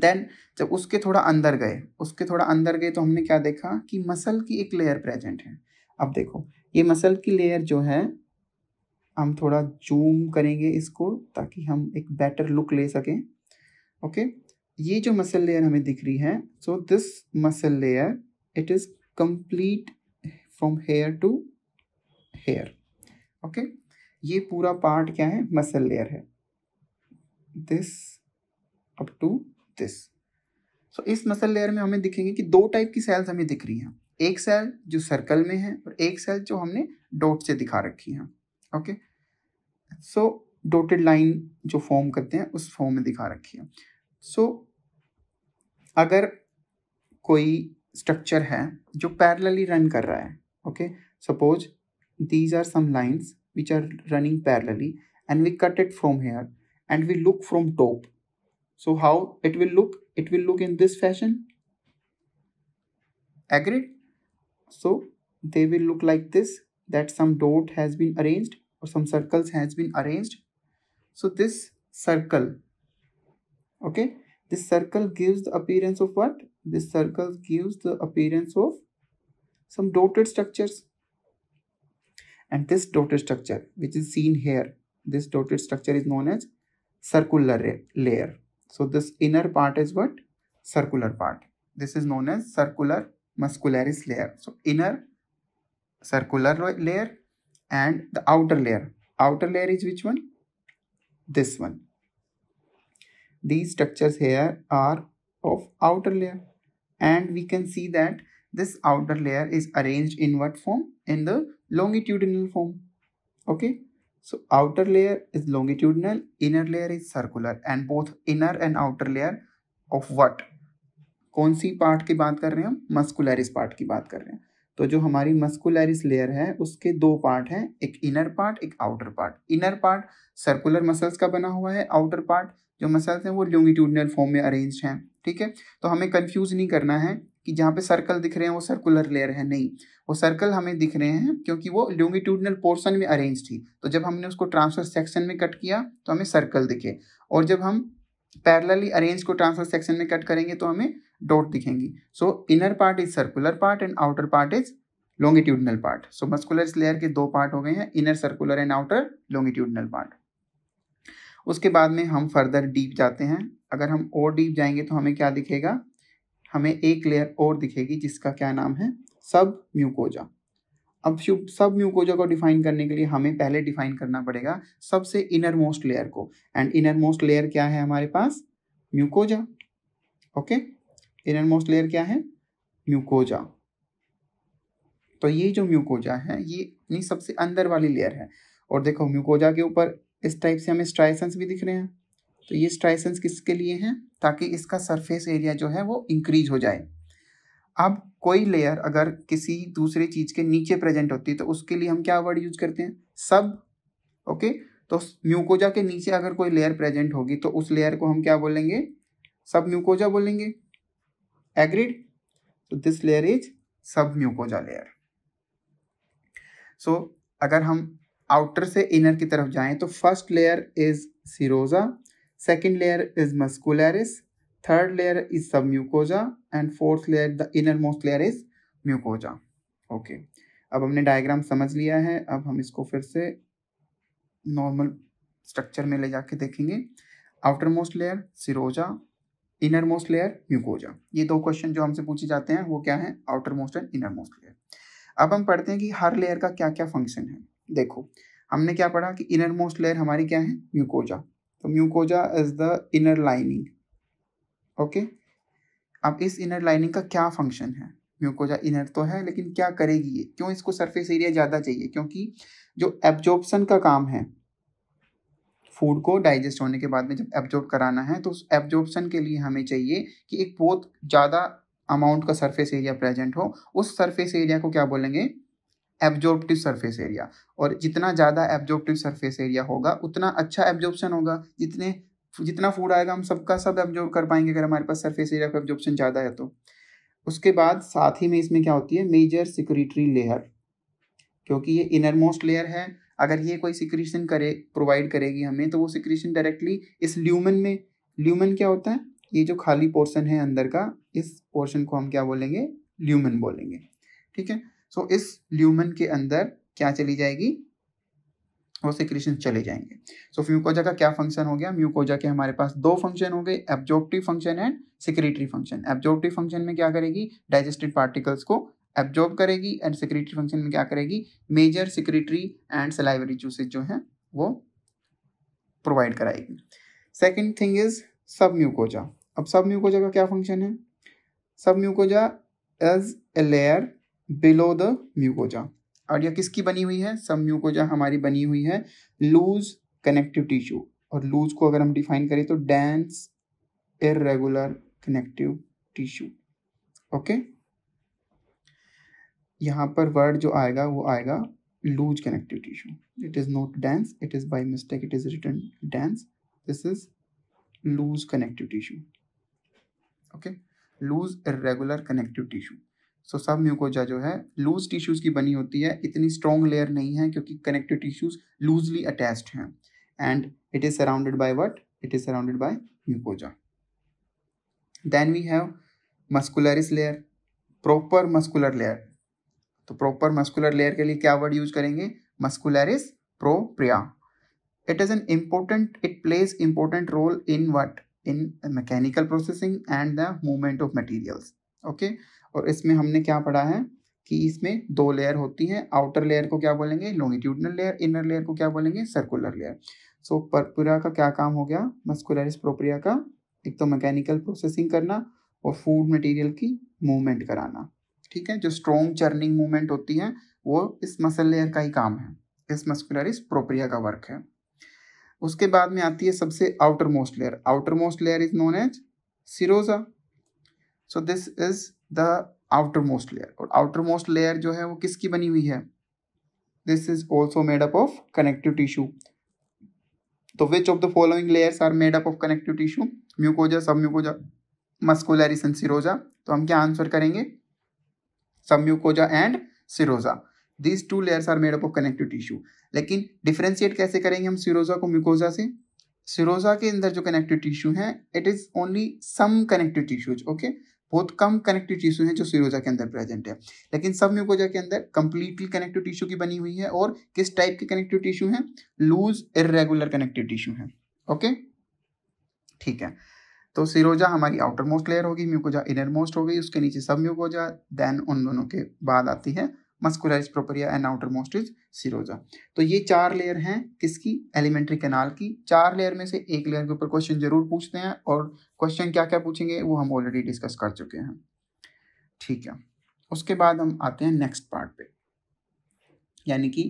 देन जब उसके थोड़ा अंदर गए उसके थोड़ा अंदर गए तो हमने क्या देखा कि मसल की एक लेयर प्रेजेंट है अब देखो ये मसल की लेयर जो है हम थोड़ा जूम करेंगे इसको ताकि हम एक बेटर लुक ले सकें ओके ये जो मसल लेयर हमें दिख रही है so this muscle layer it is complete from here to here okay ये पूरा पार्ट क्या है मसल लेयर है this up to this so इस मसल लेयर में हमें दिखेंगे कि दो टाइप की सेल्स हमें दिख रही हैं एक सेल जो सर्कल में है और एक सेल जो हमने डॉट से दिखा रखी है ओके सो डोटेड लाइन जो फॉर्म करते हैं उस फॉर्म में दिखा रखी है सो so, अगर कोई स्ट्रक्चर है जो पैरेलली रन कर रहा है okay suppose these are some lines which are running parallelly and we cut it from here and we look from top so how it will look it will look in this fashion agreed so they will look like this that some dot has been arranged or some circles has been arranged so this circle okay this circle gives the appearance of what this circle gives the appearance of some dotted structures and this dotted structure which is seen here this dotted structure is known as circular layer so this inner part is what circular part this is known as circular muscularis layer so inner circular layer and the outer layer outer layer is which one this one these structures here are of outer layer and we can see that this outer layer is arranged in what form? In the longitudinal form. Okay. So outer layer is longitudinal, inner layer is circular and both inner and outer layer of what? कौन C part की बात कर रहे हैं हम muscularis part की बात कर रहे हैं तो जो हमारी मस्कुलरिस लेयर है उसके दो पार्ट हैं एक इनर पार्ट एक outer part inner part circular muscles का बना हुआ है आउटर पार्ट जो मसल्स हैं वो लॉन्गिट्यूडनल फॉर्म में अरेंज्ड हैं ठीक है तो हमें कंफ्यूज नहीं करना है कि जहाँ पे सर्कल दिख रहे हैं वो सर्कुलर लेयर है नहीं वो सर्कल हमें दिख रहे हैं क्योंकि वो लॉन्गिट्यूडनल पोर्शन में अरेंज थी तो जब हमने उसको ट्रांसफर सेक्शन में कट किया तो हमें सर्कल दिखे और जब हम पैरलली अरेंज को ट्रांसफर सेक्शन में कट करेंगे तो हमें डॉट दिखेंगी so inner part is circular part and outer part is longitudinal part so muscular layer के दो पार्ट हो गए हैं inner circular and outer longitudinal part उसके बाद में हम फर्दर डीप जाते हैं अगर हम और डीप जाएंगे तो हमें क्या दिखेगा हमें एक लेयर और दिखेगी जिसका क्या नाम है सब म्यूकोजा अब सब म्यूकोजा को डिफाइन करने के लिए हमें पहले डिफाइन करना पड़ेगा सबसे इनर मोस्ट लेयर को एंड इनर मोस्ट लेयर क्या है हमारे पास mucosa okay innermost layer क्या है म्यूकोजा तो ये जो म्यूकोजा है ये सबसे अंदर वाली लेयर है और देखो म्यूकोजा के ऊपर इस टाइप से हमें स्ट्राइसेंस भी दिख रहे हैं तो ये स्ट्राइसेंस किसके लिए हैं ताकि इसका सरफेस एरिया जो है वो इंक्रीज हो जाए अब कोई लेयर अगर किसी दूसरे चीज़ के नीचे प्रेजेंट होती है तो उसके लिए हम क्या वर्ड यूज करते हैं सब ओके तो म्यूकोजा के नीचे अगर कोई लेयर प्रेजेंट होगी तो उस लेयर को हम क्या बोलेंगे सब म्यूकोजा बोलेंगे एग्रीड तो this layer is submucosa layer so अगर हम आउटर से इनर की तरफ जाएं तो first layer is serosa second layer is muscularis third layer is submucosa and fourth layer the innermost layer is mucosa okay अब हमने diagram समझ लिया है अब हम इसको फिर से नॉर्मल स्ट्रक्चर में ले जाके देखेंगे outer most layer serosa innermost layer mucosa ये दो क्वेश्चन जो हमसे पूछे जाते हैं वो क्या है outermost and innermost layer अब हम पढ़ते हैं कि हर लेयर का क्या क्या फंक्शन है देखो हमने क्या पढ़ा कि इनर मोस्ट लेयर हमारी क्या है म्यूकोजा तो mucosa is the inner lining okay अब इस इनर लाइनिंग का क्या फंक्शन है म्यूकोजा इनर तो है लेकिन क्या करेगी ये क्यों इसको सरफेस एरिया ज़्यादा चाहिए क्योंकि जो एब्जॉर्प्शन का काम है फूड को डाइजेस्ट होने के बाद में जब एब्जॉर्ब कराना है तो उस एब्जॉर्प्शन के लिए हमें चाहिए कि एक बहुत ज़्यादा अमाउंट का सरफेस एरिया प्रेजेंट हो उस सरफेस एरिया को क्या बोलेंगे एब्जॉर्प्टिव सरफेस एरिया और जितना ज़्यादा एब्जॉर्प्टिव सरफेस एरिया होगा उतना अच्छा एब्जॉर्प्शन होगा जितने जितना फूड आएगा हम सबका सब एब्जॉर्ब कर पाएंगे अगर हमारे पास सरफेस एरिया का एब्जॉर्प्शन ज़्यादा है तो उसके बाद साथ ही में इसमें क्या होती है मेजर सिक्योरिटरी लेयर क्योंकि ये इनर मोस्ट लेयर है अगर ये कोई सिक्रीशन करे प्रोवाइड करेगी हमें तो वो सिक्रीशन डायरेक्टली इस ल्यूमन में ल्यूमन क्या होता है ये जो खाली पोर्शन है अंदर का इस पोर्शन को हम क्या बोलेंगे ल्यूमन बोलेंगे ठीक है सो इस ल्यूमन के अंदर क्या चली जाएगी और सिक्रीशन चले जाएंगे सो म्यूकोजा का क्या फंक्शन हो गया म्यूकोजा के हमारे पास दो फंक्शन हो गए absorptive function and secretory function absorptive function में क्या करेगी डाइजेस्टेड पार्टिकल्स को एब्जॉर्ब करेगी एंड सिक्रेटरी फंक्शन में क्या करेगी major secretory and salivary juices जो हैं वो प्रोवाइड कराएगी second thing is submucosa अब सब म्यूकोजा का क्या फंक्शन है submucosa as a layer below the mucosa और यह किसकी बनी हुई है सब म्यूकोजा हमारी बनी हुई है लूज कनेक्टिव टिश्यू और लूज को अगर हम डिफाइन करें तो dense irregular connective tissue okay यहां पर वर्ड जो आएगा वो आएगा loose connective tissue it is not dense it is by mistake it is written dense this is loose connective tissue okay loose irregular connective tissue so submucosa जो है loose tissues की बनी होती है इतनी स्ट्रॉन्ग लेयर नहीं है क्योंकि कनेक्टेड टिश्यूज़ लूजली अटैच्ड हैं and it is surrounded by what it is surrounded by mucosa then we have muscularis layer proper muscular layer तो प्रॉपर मस्कुलर लेयर के लिए क्या वर्ड यूज करेंगे muscularis propria it is an important it plays important role in what in mechanical processing and the movement of materials okay और इसमें हमने क्या पढ़ा है कि इसमें दो लेयर होती है आउटर लेयर को क्या बोलेंगे लॉन्गिट्यूडनल लेयर इनर लेयर को क्या बोलेंगे सर्कुलर लेयर सो so, परपुरा का क्या काम हो गया मस्कुलरिस प्रोप्रिया का एक तो मैकेनिकल प्रोसेसिंग करना और फूड मटेरियल की मूवमेंट कराना ठीक है जो स्ट्रॉन्ग चर्निंग मूवमेंट होती है वो इस मसल लेयर का ही काम है इस मस्कुलरिस प्रोप्रिया का वर्क है उसके बाद में आती है सबसे outer most layer outer most layer is known as serosa so this is the outer most layer और आउटर मोस्ट लेयर जो है वो किसकी बनी हुई है this is also made up of connective tissue तो which of the following layers are made up of connective tissue mucosa submucosa muscularis and serosa तो हम क्या आंसर करेंगे submucosa and serosa these two layers are made up of connective tissue लेकिन differentiate कैसे करेंगे हम सिरोजा को mucosa से सिरोजा के अंदर जो कनेक्टिव टिश्यू है it is only some connective tissues okay बहुत कम कनेक्टिव टिश्यू है जो सिरोजा के अंदर प्रेजेंट है लेकिन सब म्यूकोजा के अंदर कंप्लीटली कनेक्टिव टिश्यू की बनी हुई है और किस टाइप के कनेक्टिव टिश्यू हैं लूज इरेगुलर कनेक्टिव टिश्यू हैं ओके ठीक है तो सिरोजा हमारी आउटर मोस्ट लेयर होगी म्यूकोजा इनर मोस्ट हो गई उसके नीचे सब म्यूकोजा देन उन दोनों के बाद आती है muscularis propria and outer most is serosa तो ये चार लेयर हैं किसकी एलिमेंट्री कैनाल की चार लेयर में से एक लेयर के ऊपर क्वेश्चन जरूर पूछते हैं और क्वेश्चन क्या क्या पूछेंगे वो हम ऑलरेडी डिस्कस कर चुके हैं ठीक है उसके बाद हम आते हैं नेक्स्ट पार्ट पे यानी कि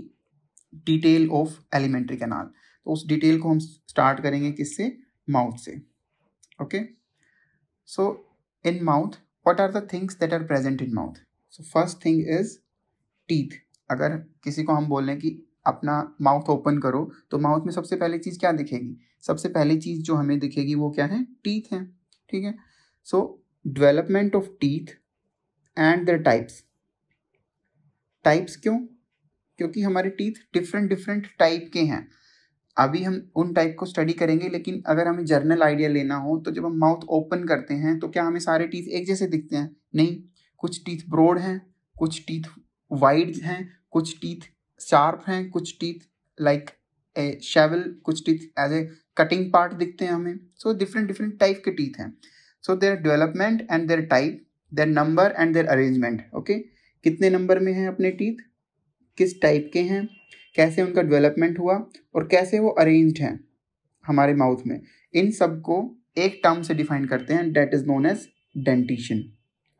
डिटेल ऑफ एलिमेंट्री कैनाल तो उस डिटेल को हम स्टार्ट करेंगे किससे माउथ से okay so in mouth what are the things that are present in mouth so first thing is teeth अगर किसी को हम बोलें कि अपना माउथ ओपन करो तो माउथ में सबसे पहली चीज़ क्या दिखेगी सबसे पहली चीज़ जो हमें दिखेगी वो क्या है टीथ है ठीक है so development of teeth and their types types क्यों क्योंकि हमारे टीथ डिफरेंट डिफरेंट टाइप के हैं अभी हम उन टाइप को स्टडी करेंगे लेकिन अगर हमें जर्नल आइडिया लेना हो तो जब हम माउथ ओपन करते हैं तो क्या हमें सारे टीथ एक जैसे दिखते हैं नहीं कुछ टीथ ब्रॉड हैं कुछ टीथ वाइड हैं कुछ टीथ शार्प हैं कुछ टीथ लाइक ए शेवल कुछ teeth as a cutting part दिखते हैं हमें सो डिफरेंट डिफरेंट टाइप के टीथ हैं so their development and their type their number and their arrangement okay कितने नंबर में हैं अपने टीथ किस टाइप के हैं कैसे उनका डेवलपमेंट हुआ और कैसे वो अरेंज हैं हमारे माउथ में इन सबको एक टर्म से डिफाइन करते हैं that is known as dentition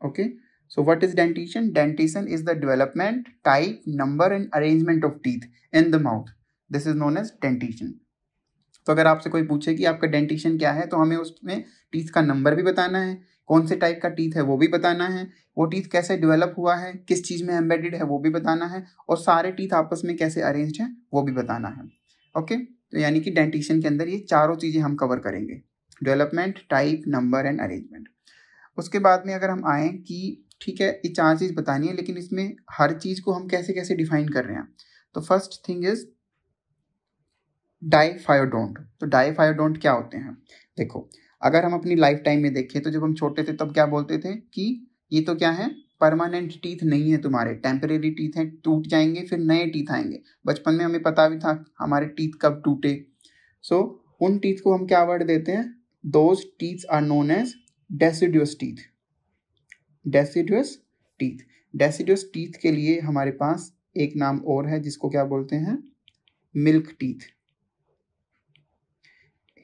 okay So what is dentition? Dentition is the development, type, number and arrangement of teeth in the mouth. This is known as dentition. तो अगर आपसे कोई पूछे कि आपका डेंटिशन क्या है तो हमें उसमें टीथ का नंबर भी बताना है कौन से टाइप का टीथ है वो भी बताना है वो टीथ कैसे डेवलप हुआ है किस चीज़ में एम्बेडेड है वो भी बताना है और सारे टीथ आपस में कैसे अरेंज है वो भी बताना है ओके तो यानी कि डेंटिशन के अंदर ये चारों चीज़ें हम कवर करेंगे development type number and arrangement उसके बाद में अगर हम आए कि ठीक है ये चार चीज़ बतानी है लेकिन इसमें हर चीज़ को हम कैसे कैसे डिफाइन कर रहे हैं तो फर्स्ट थिंग इज डाइफायोडोंट तो डाइफायोडोंट क्या होते हैं देखो अगर हम अपनी लाइफ टाइम में देखें तो जब हम छोटे थे तब क्या बोलते थे कि ये तो क्या है परमानेंट टीथ नहीं है तुम्हारे टेम्परेरी टीथ हैं टूट जाएंगे फिर नए टीथ आएंगे बचपन में हमें पता भी था हमारे टीथ कब टूटे सो so, उन टीथ को हम क्या वर्ड देते हैं those teeth are known as deciduous teeth deciduous teeth deciduous teeth के लिए हमारे पास एक नाम और है जिसको क्या बोलते हैं मिल्क टीथ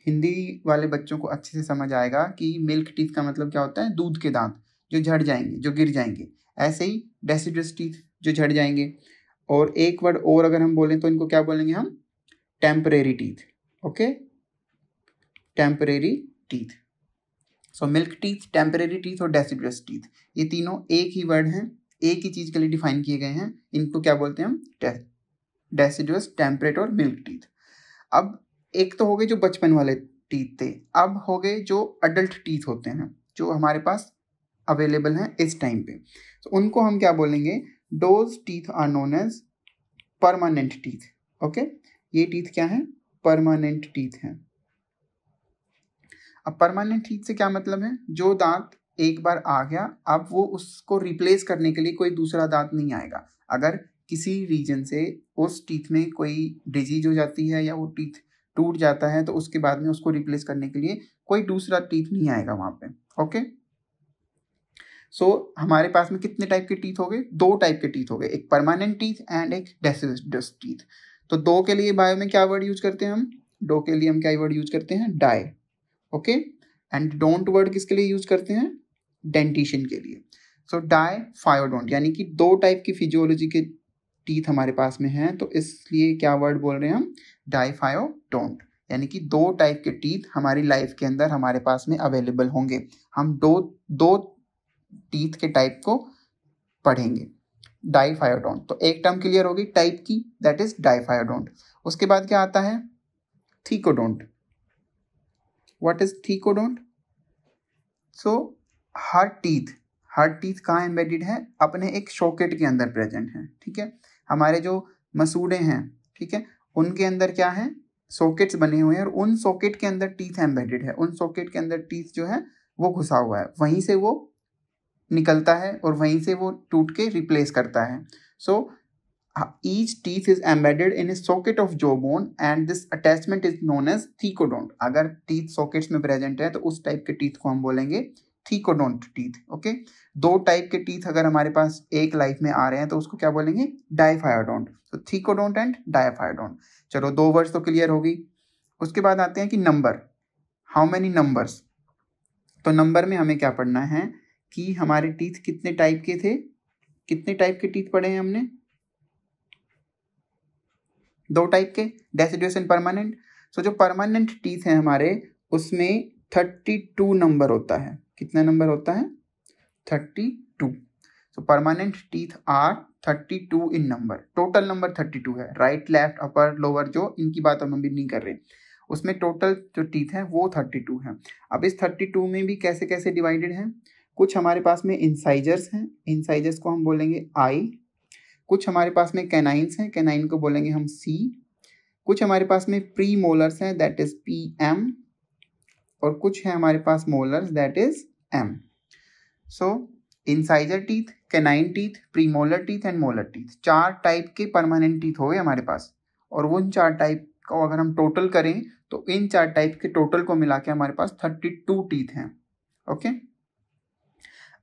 हिंदी वाले बच्चों को अच्छे से समझ आएगा कि मिल्क टीथ का मतलब क्या होता है दूध के दांत जो झड़ जाएंगे जो गिर जाएंगे ऐसे ही डेसिडस टीथ जो झड़ जाएंगे और एक वर्ड और अगर हम बोलें तो इनको क्या बोलेंगे हम temporary teeth okay temporary teeth so milk teeth temporary teeth और डेसिड्रस टीथ ये तीनों एक ही वर्ड हैं एक ही चीज़ के लिए डिफाइन किए गए हैं इनको क्या बोलते हैं हम डेसिड्रस टेम्परेट और मिल्क टीथ अब एक तो हो गए जो बचपन वाले टीथ थे अब हो गए जो अडल्ट टीथ होते हैं जो हमारे पास अवेलेबल हैं इस टाइम पे तो उनको हम क्या बोलेंगे those teeth are known as permanent teeth okay ये टीथ क्या है परमानेंट टीथ हैं अब परमानेंट ठीक से क्या मतलब है जो दांत एक बार आ गया अब वो उसको रिप्लेस करने के लिए कोई दूसरा दांत नहीं आएगा अगर किसी रीजन से उस टीथ में कोई डिजीज हो जाती है या वो टीथ टूट जाता है तो उसके बाद में उसको रिप्लेस करने के लिए कोई दूसरा टीथ नहीं आएगा वहाँ पे ओके सो so, हमारे पास में कितने टाइप के टीथ हो गए दो टाइप के टीथ हो गए एक परमानेंट टीथ एंड एक डेसिडस टीथ तो दो के लिए बायो में क्या वर्ड यूज करते हैं हम दो के लिए हम क्या वर्ड यूज करते हैं डाई ओके एंड डोंट वर्ड किसके लिए यूज करते हैं डेंटिशन के लिए सो डाई फायोडोंट यानी कि दो टाइप की फिजियोलॉजी के टीथ हमारे पास में हैं तो इसलिए क्या वर्ड बोल रहे हैं हम डाइफायोडोंट यानी कि दो टाइप के टीथ हमारी लाइफ के अंदर हमारे पास में अवेलेबल होंगे हम दो दो टीथ के टाइप को पढ़ेंगे डाइफायोडोंट तो एक टर्म क्लियर होगी टाइप की दैट इज डाइफायोडोंट उसके बाद क्या आता है thecodont what is thecodont so हर टीथ हर टीथ कहाँ एम्बेडेड है अपने एक शॉकेट के अंदर प्रेजेंट है ठीक है हमारे जो मसूड़े हैं ठीक है उनके अंदर क्या है सॉकेट्स बने हुए हैं और उन सॉकेट के अंदर टीथ एम्बेडेड है उन सॉकेट के अंदर टीथ जो है वो घुसा हुआ है वहीं से वो निकलता है और वहीं से वो टूट के रिप्लेस करता है सो so, each teeth is embedded in a socket of jawbone and this attachment is known as thecodont अगर teeth sockets में present है तो उस type के teeth को हम बोलेंगे thecodont teeth ओके okay? दो type के teeth अगर हमारे पास एक life में आ रहे हैं तो उसको क्या बोलेंगे diaphyodont तो thecodont and diaphyodont चलो दो वर्ड्स तो क्लियर होगी उसके बाद आते हैं कि नंबर हाउ मैनी नंबर्स तो नंबर में हमें क्या पढ़ना है कि हमारे टीथ कितने टाइप के थे कितने टाइप के टीथ पढ़े हैं हमने दो टाइप के डेसिडुअस एंड परमानेंट सो जो परमानेंट टीथ है हमारे उसमें थर्टी टू नंबर होता है कितना नंबर होता है thirty two so permanent teeth are thirty two in number total number thirty two है राइट लेफ्ट अपर लोअर जो इनकी बात हम अभी नहीं कर रहे उसमें टोटल जो टीथ है वो थर्टी टू है अब इस थर्टी टू में भी कैसे कैसे डिवाइडेड है कुछ हमारे पास में इंसाइजर्स हैं इंसाइजर्स को हम बोलेंगे आई कुछ हमारे पास में कैनाइंस हैं कैनाइन को बोलेंगे हम सी कुछ हमारे पास में प्री मोलर्स हैं दैट इज़ पी एम और कुछ है हमारे पास molars that is M so incisor teeth canine teeth pre molar teeth and molar teeth चार टाइप के परमानेंट टीथ हो गए हमारे पास और उन चार टाइप को अगर हम टोटल करें तो इन चार टाइप के टोटल को मिला के हमारे पास थर्टी टू टीथ हैं ओके okay?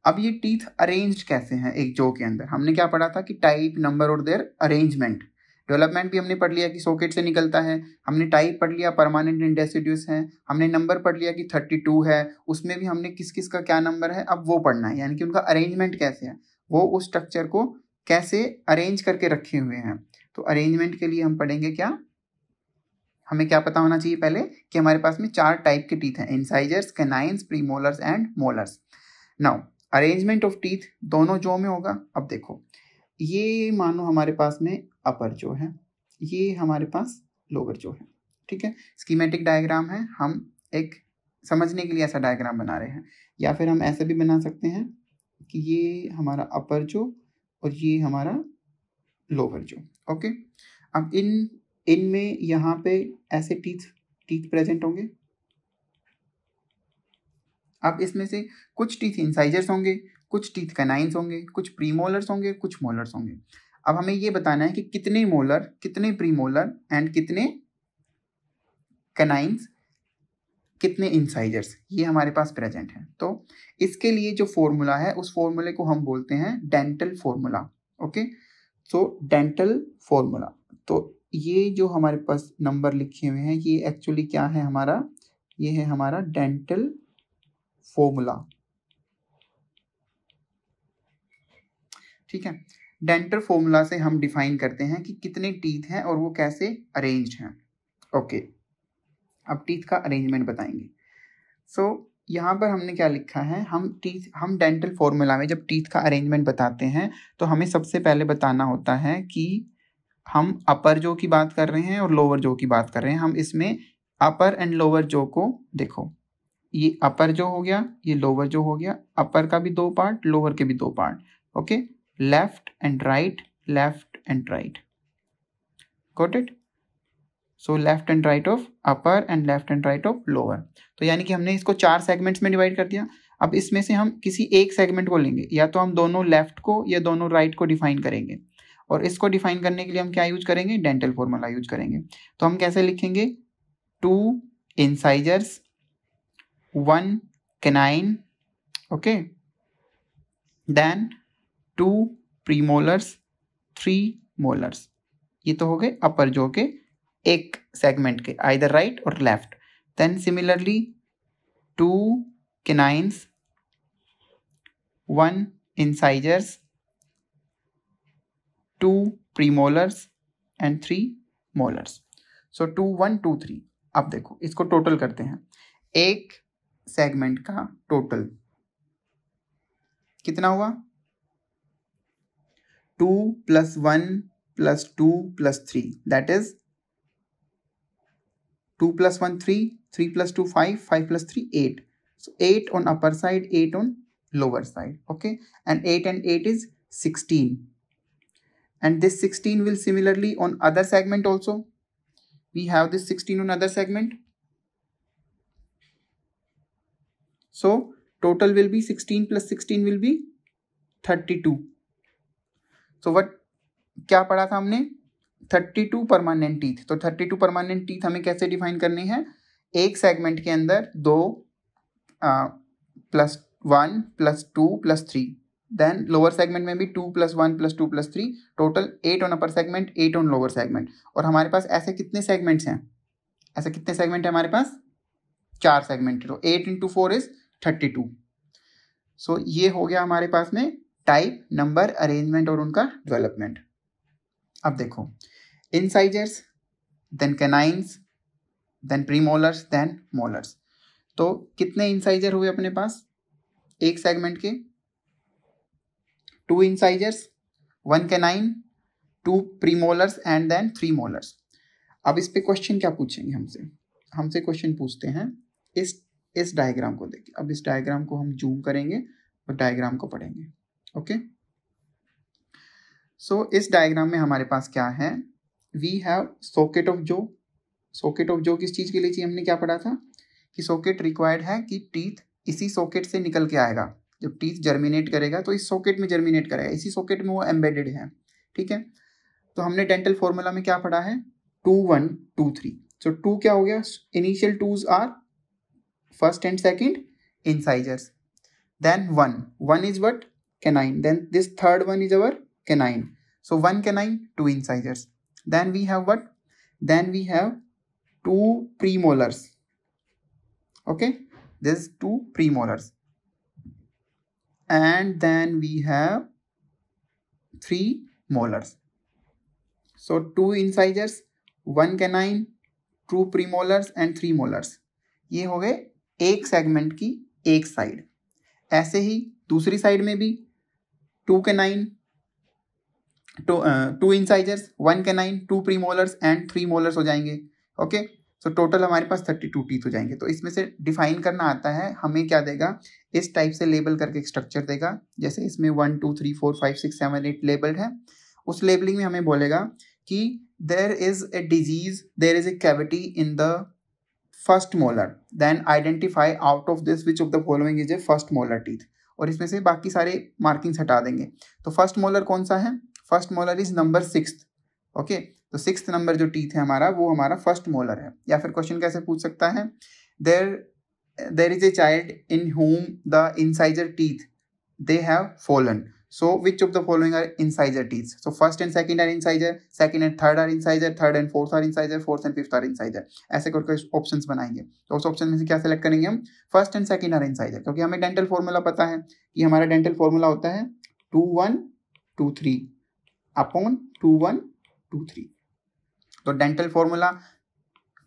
अब ये टीथ अरेंज कैसे हैं एक जो के अंदर हमने क्या पढ़ा था कि टाइप नंबर और देयर अरेंजमेंट डेवलपमेंट भी हमने पढ़ लिया कि सॉकेट से निकलता है हमने टाइप पढ़ लिया परमानेंट इंडेसिड्यूस है हमने नंबर पढ़ लिया कि थर्टी टू है उसमें भी हमने किस किस का क्या नंबर है अब वो पढ़ना है यानी कि उनका अरेंजमेंट कैसे है वो उस स्ट्रक्चर को कैसे अरेंज करके रखे हुए हैं तो अरेंजमेंट के लिए हम पढ़ेंगे क्या हमें क्या पता होना चाहिए पहले कि हमारे पास में चार टाइप के टीथ हैं incisors canines premolars and molars now arrangement of teeth दोनों जो में होगा अब देखो ये मानो हमारे पास में अपर जो है ये हमारे पास लोअर जो है ठीक है स्कीमेटिक डायग्राम है हम एक समझने के लिए ऐसा डायग्राम बना रहे हैं या फिर हम ऐसे भी बना सकते हैं कि ये हमारा अपर जो और ये हमारा लोअर जो ओके अब इन इन में यहाँ पे ऐसे टीथ टीथ प्रेजेंट होंगे अब इसमें से कुछ टीथ इंसाइजर्स होंगे कुछ टीथ कनाइंस होंगे कुछ प्री मोलर्स होंगे कुछ मोलर्स होंगे अब हमें ये बताना है कि कितने मोलर कितने प्री मोलर एंड कितने कनाइंस कितने इंसाइजर्स ये हमारे पास प्रेजेंट है तो इसके लिए जो फॉर्मूला है उस फॉर्मूले को हम बोलते हैं dental formula okay so dental formula तो ये जो हमारे पास नंबर लिखे हुए हैं ये एक्चुअली क्या है हमारा ये है हमारा डेंटल फॉर्मूला ठीक है डेंटर फॉर्मूला से हम डिफाइन करते हैं कि कितने टीथ हैं और वो कैसे अरेंज हैं ओके अब टीथ का अरेंजमेंट बताएंगे सो so, यहाँ पर हमने क्या लिखा है हम टीथ हम डेंटल फॉर्मूला में जब टीथ का अरेंजमेंट बताते हैं तो हमें सबसे पहले बताना होता है कि हम अपर जो की बात कर रहे हैं और लोअर जो की बात कर रहे हैं हम इसमें अपर एंड लोअर जो को देखो ये अपर जो हो गया ये लोअर जो हो गया अपर का भी दो पार्ट लोअर के भी दो part okay left and right left and right got it so left and right of upper and left and right of lower तो यानी कि हमने इसको चार सेगमेंट्स में डिवाइड कर दिया अब इसमें से हम किसी एक सेगमेंट को लेंगे या तो हम दोनों लेफ्ट को या दोनों राइट right को डिफाइन करेंगे और इसको डिफाइन करने के लिए हम क्या यूज करेंगे डेंटल फॉर्मूला यूज करेंगे तो हम कैसे लिखेंगे two incisors one canine okay then two premolars three molars ये तो हो गए अपर जो के एक सेगमेंट के आइदर राइट और left then similarly two canines one incisors two premolars and three molars so two one two three अब देखो इसको टोटल करते हैं एक सेगमेंट का टोटल कितना हुआ two plus one plus two plus three that is two plus one three three plus two five five plus three eight so eight on upper side eight on lower side okay and eight and eight is sixteen and this sixteen will similarly on other segment also we have this sixteen on other segment So total will be 16 plus 16 will be 32. So what क्या पढ़ा था हमने 32 permanent teeth तो 32 permanent teeth हमें कैसे define करनी है एक सेगमेंट के अंदर दो plus one plus two plus three then lower segment में भी two plus one plus two plus three total eight on upper segment eight on lower segment और हमारे पास ऐसे कितने सेगमेंट्स हैं ऐसे कितने सेगमेंट है हमारे पास चार सेगमेंट तो eight into four is thirty two so ये हो गया हमारे पास में टाइप नंबर अरेंजमेंट और उनका डेवलपमेंट अब देखो incisors then canines then premolars then molars तो कितने इंसाइजर हुए अपने पास एक सेगमेंट के two incisors one canine two premolars and then three molars अब इस पे क्वेश्चन क्या पूछेंगे हमसे हमसे क्वेश्चन पूछते हैं इस इस डायग्राम को देखिए अब इस डायग्राम को हम जूम करेंगे और डायग्राम को पढ़ेंगे ओके सो so, इस डायग्राम में हमारे पास क्या है वी हैव सॉकेट ऑफ जो सॉकेट ऑफ जो किस चीज़ के लिए चाहिए हमने क्या पढ़ा था कि सॉकेट रिक्वायर्ड है कि टीथ इसी सॉकेट से निकल के आएगा जब टीथ जर्मिनेट करेगा तो इस सॉकेट में जर्मिनेट करेगा इसी सॉकेट में वो एम्बेडेड है ठीक है तो हमने डेंटल फॉर्मूला में क्या पढ़ा है two one two three so two क्या हो गया initial twos are first and second incisors then one one is what canine then this third one is our canine so one canine two incisors then we have what then we have two premolars okay this two premolars and then we have three molars so two incisors one canine two premolars and three molars ये हो गए एक segment की एक side ऐसे ही दूसरी side में भी two canine two two incisors one canine two pre molars and three molars हो जाएंगे ओके सो टोटल हमारे पास थर्टी टू टीथ हो जाएंगे तो इसमें से डिफाइन करना आता है हमें क्या देगा इस टाइप से लेबल करके स्ट्रक्चर देगा जैसे इसमें one two three four five six seven eight labelled है उस लेबलिंग में हमें बोलेगा कि there is a disease there is a cavity in the first molar then identify out of this which of the following is a first molar teeth और इसमें से बाकी सारे मार्किंग्स हटा देंगे तो फर्स्ट मोलर कौन सा है first molar is number six okay तो सिक्स नंबर जो टीथ है हमारा वो हमारा फर्स्ट मोलर है या फिर क्वेश्चन कैसे पूछ सकता है there there is a child in home the incisor teeth they have fallen So which of the following are incisor teeth? So first and second are incisor, second and third are incisor, third and fourth are incisor, fourth and fifth are incisor. ऐसे करके options बनाएंगे तो उस option में से क्या select करेंगे हम first and second are incisor क्योंकि हमें डेंटल फॉर्मूला पता है कि हमारा डेंटल फॉर्मूला होता है two one two three upon two one two three तो डेंटल फॉर्मूला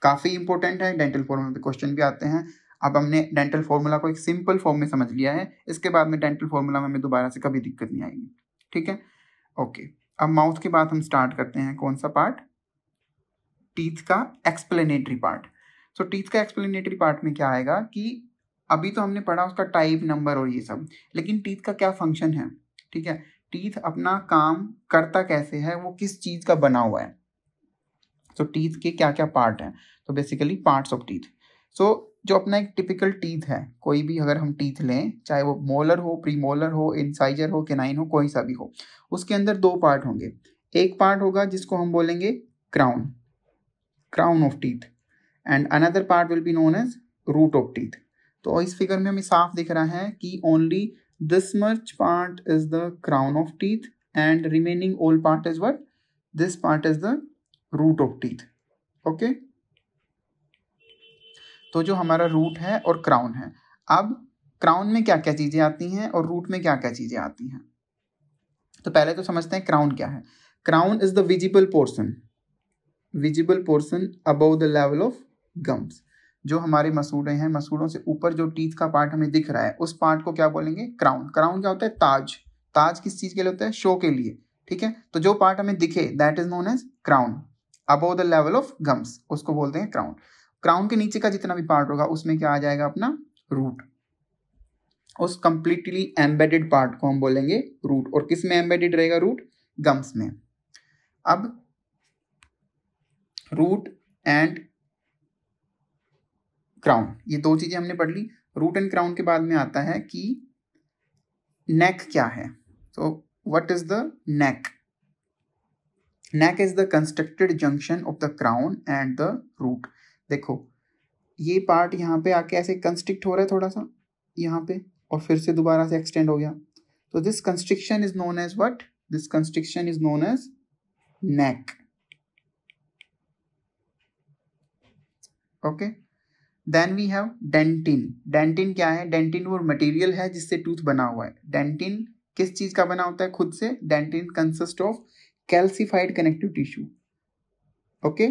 काफ़ी इंपॉर्टेंट है डेंटल फॉर्मूला पे क्वेश्चन भी आते हैं अब हमने डेंटल फार्मूला को एक सिंपल फॉर्म में समझ लिया है इसके बाद में डेंटल फार्मूला में हमें दोबारा से कभी दिक्कत नहीं आएगी ठीक है ओके अब माउथ की बात हम स्टार्ट करते हैं कौन सा पार्ट टीथ का एक्सप्लेनेटरी पार्ट सो टीथ का एक्सप्लेनेटरी पार्ट में क्या आएगा कि अभी तो हमने पढ़ा उसका टाइप नंबर और ये सब लेकिन टीथ का क्या फंक्शन है ठीक है टीथ अपना काम करता कैसे है वो किस चीज़ का बना हुआ है तो so, टीथ के क्या क्या पार्ट हैं तो basically parts of teeth so जो अपना एक टिपिकल टीथ है कोई भी अगर हम टीथ लें चाहे वो मोलर हो प्रीमोलर हो इंसाइजर हो केनाइन हो कोई सा भी हो उसके अंदर दो पार्ट होंगे एक पार्ट होगा जिसको हम बोलेंगे crown crown of teeth and another part will be known as root of teeth तो इस फिगर में हमें साफ दिख रहा है कि only this much part is the crown of teeth and remaining old part is what this part is the root of teeth okay तो जो हमारा रूट है और क्राउन है अब क्राउन में क्या क्या चीज़ें आती हैं और रूट में क्या क्या चीज़ें आती हैं तो पहले तो समझते हैं क्राउन क्या है crown is the visible portion visible portion above the level of gums जो हमारे मसूड़े हैं मसूड़ों से ऊपर जो टीथ का पार्ट हमें दिख रहा है उस पार्ट को क्या बोलेंगे क्राउन क्राउन क्या होता है ताज ताज किस चीज़ के लिए होता है शो के लिए ठीक है तो जो पार्ट हमें दिखे that is known as crown above the level of gums उसको बोलते हैं क्राउन क्राउन के नीचे का जितना भी पार्ट होगा उसमें क्या आ जाएगा अपना रूट उस कंप्लीटली एम्बेडेड पार्ट को हम बोलेंगे रूट और किस में एम्बेडेड रहेगा रूट गम्स में अब रूट एंड क्राउन ये दो चीजें हमने पढ़ ली रूट एंड क्राउन के बाद में आता है कि नेक क्या है तो what is the neck neck is the constructed junction of the crown and the root देखो ये पार्ट यहाँ पे आके ऐसे कंस्ट्रिक्ट हो रहा है थोड़ा सा यहाँ पे और फिर से दोबारा से एक्सटेंड हो गया तो this constriction is known as what this constriction is known as neck okay then we have dentin dentin क्या है डेंटिन वो मटेरियल है जिससे टूथ बना हुआ है डेंटिन किस चीज का बना होता है खुद से dentin consist of calcified connective tissue okay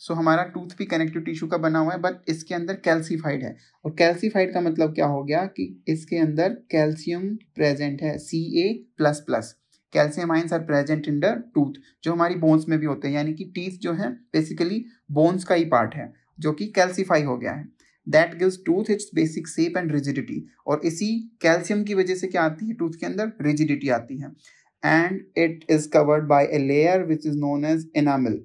so हमारा टूथ भी कनेक्टिव टिश्यू का बना हुआ है बट इसके अंदर कैल्सीफाइड है और कैल्सीफाइड का मतलब क्या हो गया कि इसके अंदर कैल्शियम प्रेजेंट है C A plus plus calcium ions are present in the tooth जो हमारी बोन्स में भी होते हैं यानी कि टीथ जो है बेसिकली बोन्स का ही पार्ट है जो कि कैल्सीफाई हो गया है that gives tooth its basic shape and rigidity और इसी कैल्शियम की वजह से क्या आती है टूथ के अंदर रिजिडिटी आती है and it is covered by a layer which is known as enamel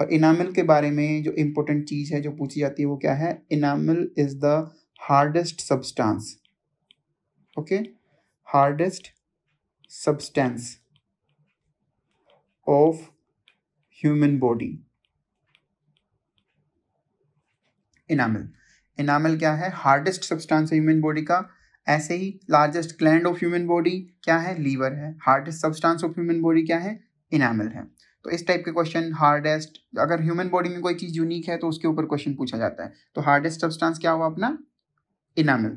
और इनामिल के बारे में जो इम्पोर्टेंट चीज़ है जो पूछी जाती है वो क्या है enamel is the hardest substance okay hardest substance of human body enamel enamel क्या है हार्डेस्ट सब्सटेंस है ह्यूमन बॉडी का ऐसे ही largest gland of human body क्या है लीवर है hardest substance of human body क्या है इनामिल है तो इस टाइप के क्वेश्चन हार्डेस्ट अगर ह्यूमन बॉडी में कोई चीज़ यूनिक है तो उसके ऊपर क्वेश्चन पूछा जाता है तो हार्डेस्ट सब्सटेंस क्या हुआ अपना इनामिल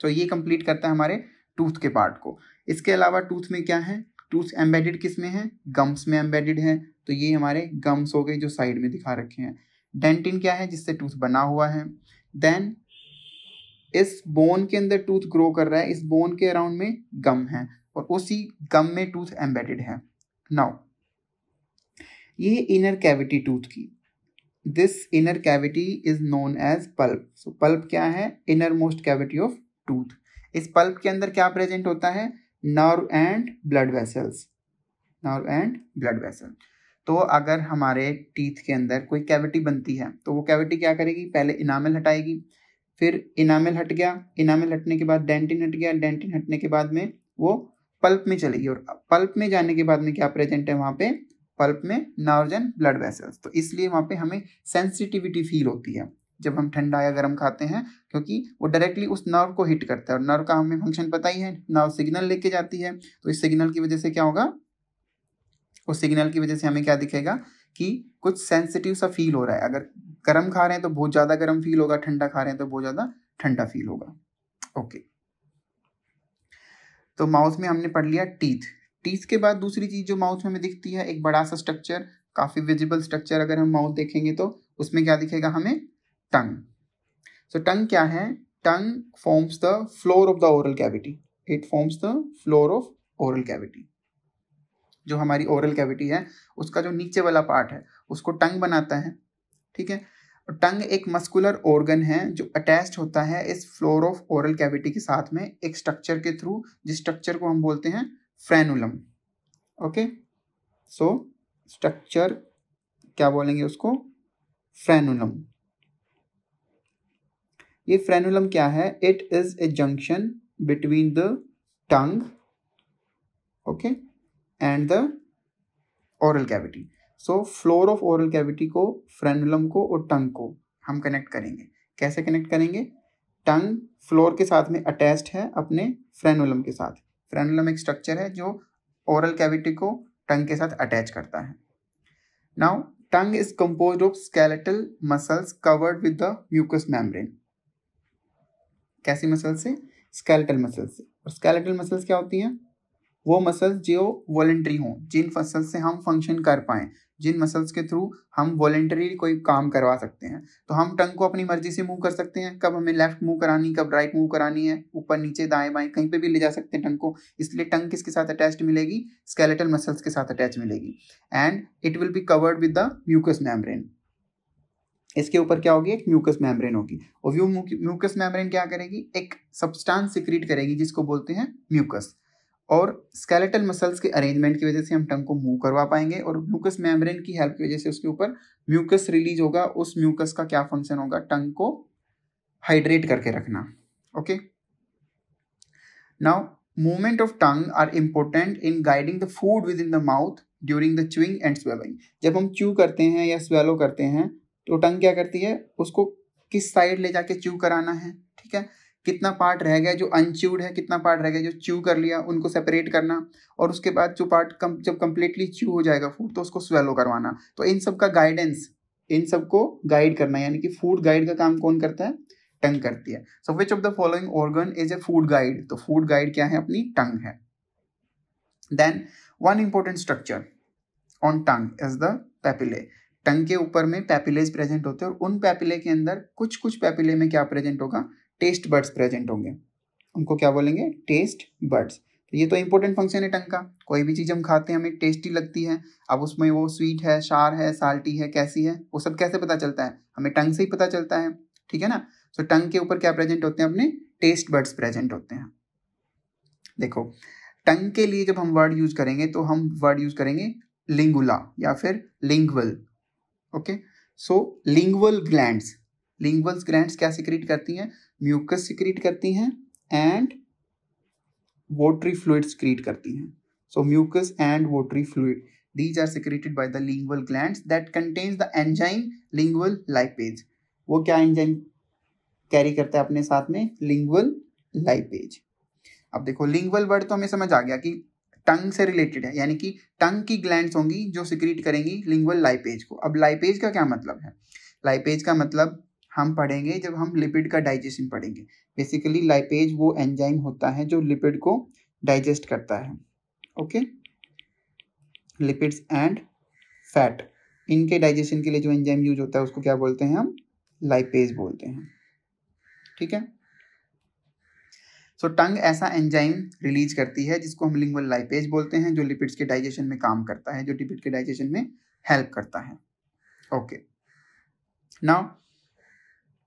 तो ये कंप्लीट करता है हमारे टूथ के पार्ट को इसके अलावा टूथ में क्या है टूथ एम्बेडेड किस में है गम्स में एम्बेडेड है तो ये हमारे गम्स हो गए जो साइड में दिखा रखे हैं डेंटिन क्या है जिससे टूथ बना हुआ है देन इस बोन के अंदर टूथ ग्रो कर रहा है इस बोन के अराउंड में गम है और उसी गम में टूथ एम्बेडेड है नाउ ये इनर कैविटी टूथ की this inner cavity is known as pulp so pulp क्या है inner most cavity of tooth इस पल्प के अंदर क्या प्रेजेंट होता है nerve and blood vessels nerve and blood vessel तो अगर हमारे टीथ के अंदर कोई कैविटी बनती है तो वो कैविटी क्या करेगी पहले इनामिल हटाएगी फिर इनामिल हट गया इनामिल हटने के बाद डेंटिन हट गया डेंटिन हटने के बाद में वो पल्प में चलेगी और पल्प में जाने के बाद में क्या प्रेजेंट है वहाँ पे पल्प में नर्व्स ब्लड वेसल्स तो इसलिए वहां पे हमें सेंसिटिविटी फील होती है जब हम ठंडा या गर्म खाते हैं क्योंकि वो डायरेक्टली उस नर्व को हिट करता है और नर्व का हमें फंक्शन पता ही है नर्व सिग्नल लेके जाती है तो इस सिग्नल की वजह से क्या होगा उस सिग्नल की वजह से हमें क्या दिखेगा कि कुछ सेंसिटिव सा फील हो रहा है अगर गर्म खा रहे हैं तो बहुत ज़्यादा गर्म फील होगा ठंडा खा रहे हैं तो बहुत ज़्यादा ठंडा फील होगा ओके okay. तो माउथ में हमने पढ़ लिया टीथ टीथ के बाद दूसरी चीज़ जो माउथ में हमें दिखती है एक बड़ा सा स्ट्रक्चर काफ़ी विजिबल स्ट्रक्चर अगर हम माउथ देखेंगे तो उसमें क्या दिखेगा हमें टंग सो so, टंग क्या है tongue forms the floor of the oral cavity it forms the floor of oral cavity जो हमारी ओरल कैविटी है उसका जो नीचे वाला पार्ट है उसको टंग बनाता है ठीक है टंग एक मस्कुलर ऑर्गन है जो अटैच होता है इस फ्लोर ऑफ ओरल कैविटी के साथ में एक स्ट्रक्चर के थ्रू जिस स्ट्रक्चर को हम बोलते हैं फ्रेनुलम ओके सो स्ट्रक्चर क्या बोलेंगे उसको फ्रेनुलम ये फ्रेनुलम क्या है it is a junction between the tongue okay and the oral cavity so floor of oral cavity को फ्रेनुलम को और टंग को हम कनेक्ट करेंगे कैसे कनेक्ट करेंगे टंग फ्लोर के साथ में अटैच्ड है अपने फ्रेनुलम के साथ फ्रेनुलम एक स्ट्रक्चर है जो ओरल कैविटी को टंग के साथ अटैच करता है now tongue is compose of skeletal muscles covered with the mucus membrane कैसी मसल से स्केलेटल मसल से और स्केलेटल मसल्स क्या होती हैं वो मसल्स जो वॉलेंट्री हों जिन मसल से हम फंक्शन कर पाए जिन मसल्स के थ्रू हम वॉलेंट्री कोई काम करवा सकते हैं तो हम टंग को अपनी मर्जी से मूव कर सकते हैं कब हमें लेफ्ट मूव करानी कब राइट मूव करानी है ऊपर नीचे दाएं बाएं कहीं पे भी ले जा सकते हैं टंग को इसलिए टंग किसके साथ अटैच मिलेगी स्केलेटल मसल्स के साथ अटैच मिलेगी and it will be covered with the mucus membrane इसके ऊपर क्या होगी एक म्यूकस मेम्ब्रेन होगी और व्यू म्यूकस मेम्ब्रेन क्या करेगी एक सब्सटेंस सिक्रीट करेगी जिसको बोलते हैं म्यूकस और स्केलेटल मसल्स के अरेंजमेंट की वजह से हम टंग को मूव करवा पाएंगे और म्यूकस मेम्ब्रेन की हेल्प की वजह से उसके ऊपर म्यूकस रिलीज होगा उस म्यूकस का क्या फंक्शन होगा टंग को हाइड्रेट करके रखना okay now movement of tongue are important in guiding the food within the mouth during the chewing and swallowing जब हम च्यू करते हैं या स्वेलो करते हैं तो टंग क्या करती है उसको किस साइड ले जाके च्यू कराना है ठीक है कितना पार्ट रह गया जो अनच्यूड है कितना पार्ट रह गया जो च्यू कर लिया उनको सेपरेट करना और उसके बाद जो पार्ट कम जब कम्प्लीटली च्यू हो जाएगा फूड तो उसको स्वेलो करवाना तो इन सब का गाइडेंस इन सबको गाइड करना यानी कि फूड गाइड का काम कौन करता है टंग करती है so which of the following organ is a food guide तो फूड गाइड क्या है अपनी टंग है then one important structure on tongue is the papillae tongue के ऊपर में पैपिलेज प्रेजेंट होते हैं और उन पैपिले के अंदर कुछ कुछ पैपिले में क्या प्रेजेंट होगा टेस्ट बर्ड्स प्रेजेंट होंगे उनको क्या बोलेंगे टेस्ट बर्ड्स तो ये तो इंपॉर्टेंट फंक्शन है टंग का कोई भी चीज़ हम खाते हैं हमें टेस्टी लगती है अब उसमें वो स्वीट है शार है साल्टी है कैसी है वो सब कैसे पता चलता है हमें टंग से ही पता चलता है ठीक है ना सो टंग के ऊपर क्या प्रेजेंट होते हैं अपने टेस्ट बर्ड्स प्रेजेंट होते हैं देखो टंग के लिए जब हम वर्ड यूज करेंगे तो हम वर्ड यूज करेंगे लिंगुला या फिर lingual okay so lingual glands lingual glands क्या सिक्रिएट करती हैं म्यूकस सिक्रीट करती हैं एंड वोटरी फ्लूड सिक्रीट करती हैं so mucus and watery fluid these are secreted by the lingual glands that contains the enzyme lingual lipase वो क्या enzyme carry करता है अपने साथ में लिंगुअल लाइपेज अब देखो लिंगुअल वर्ड तो हमें समझ आ गया कि टंग से रिलेटेड है यानी कि टंग की ग्लैंड्स होंगी जो सिक्रीट करेंगी लिंगुअल लाइपेज को अब लाइपेज का क्या मतलब है लाइपेज का मतलब हम पढ़ेंगे जब हम लिपिड का डाइजेशन पढ़ेंगे बेसिकली लाइपेज वो एंजाइम होता है जो लिपिड को डाइजेस्ट करता है ओके लिपिड्स एंड फैट इनके डाइजेशन के लिए जो एंजाइम यूज होता है उसको क्या बोलते हैं हम लाइपेज बोलते हैं ठीक है सो so, टंग ऐसा एंजाइम रिलीज करती है जिसको हम लिंगुअल लाइपेज बोलते हैं जो लिपिड्स के डाइजेशन में काम करता है जो लिपिड के डाइजेशन में हेल्प करता है ओके okay. नाउ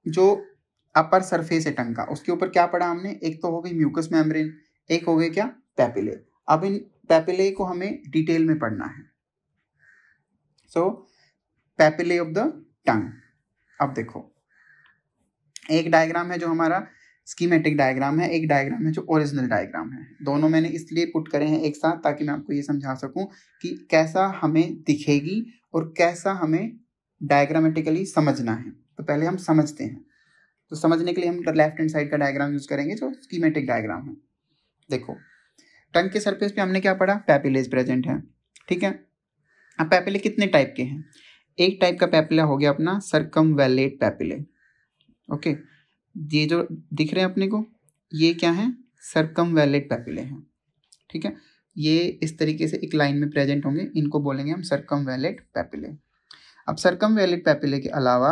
जो अपर सरफेस है टंग का उसके ऊपर क्या पड़ा हमने एक तो हो गई म्यूकस मेम्ब्रेन एक हो गई क्या पैपिले अब इन पैपिले को हमें डिटेल में पढ़ना है so papillae of the tongue अब देखो एक डायग्राम है जो हमारा स्कीमेटिक डायग्राम है एक डायग्राम है जो ओरिजिनल डायग्राम है दोनों मैंने इसलिए पुट करे हैं एक साथ ताकि मैं आपको ये समझा सकूं कि कैसा हमें दिखेगी और कैसा हमें डायग्रामेटिकली समझना है तो पहले हम समझते हैं तो समझने के लिए हम लेफ्ट हैंड साइड का डायग्राम यूज़ करेंगे जो स्कीमेटिक डायग्राम है देखो टंग के सरफेस पे हमने क्या पढ़ा पैपिलेज प्रेजेंट है ठीक है अब पैपिले कितने टाइप के हैं एक टाइप का पैपिला हो गया अपना सरकम वैलेट पैपिले ओके ये जो दिख रहे हैं अपने को ये क्या है सरकम वैलेट पैपिले हैं ठीक है ये इस तरीके से एक लाइन में प्रेजेंट होंगे इनको बोलेंगे हम सरकम वैलेट पैपिले अब सरकम वैलेट पैपिले के अलावा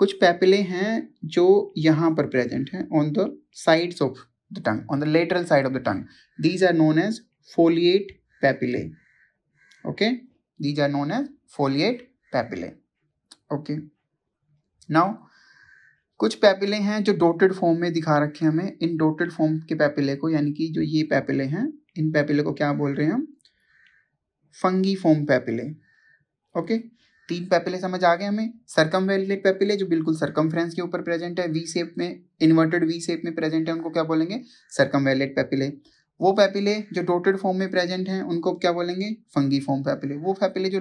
कुछ पैपिले हैं जो यहाँ पर प्रेजेंट हैं on the sides of the tongue on the lateral side of the tongue these are known as foliate papillae okay these are known as foliate papillae okay now कुछ papillae हैं जो dotted form में दिखा रखे हैं हमें इन डोटेड form के papillae को यानी कि जो ये पैपिले हैं इन पैपिले को क्या बोल रहे हैं हम फंगी फॉर्म पैपिले ओके तीन पेपिले समझ आ गए हमें सरकम वेलेट पेपिले जो बिल्कुल सरकम के ऊपर प्रेजेंट है वी सेप में इन्वर्टेड वी सेप में प्रेजेंट है उनको क्या बोलेंगे सरकम वेलेट पेपिले वो पेपिले जो डोटेड फॉर्म में प्रेजेंट हैं उनको क्या बोलेंगे फंगी फॉर्म पेपिले वो पेपिले जो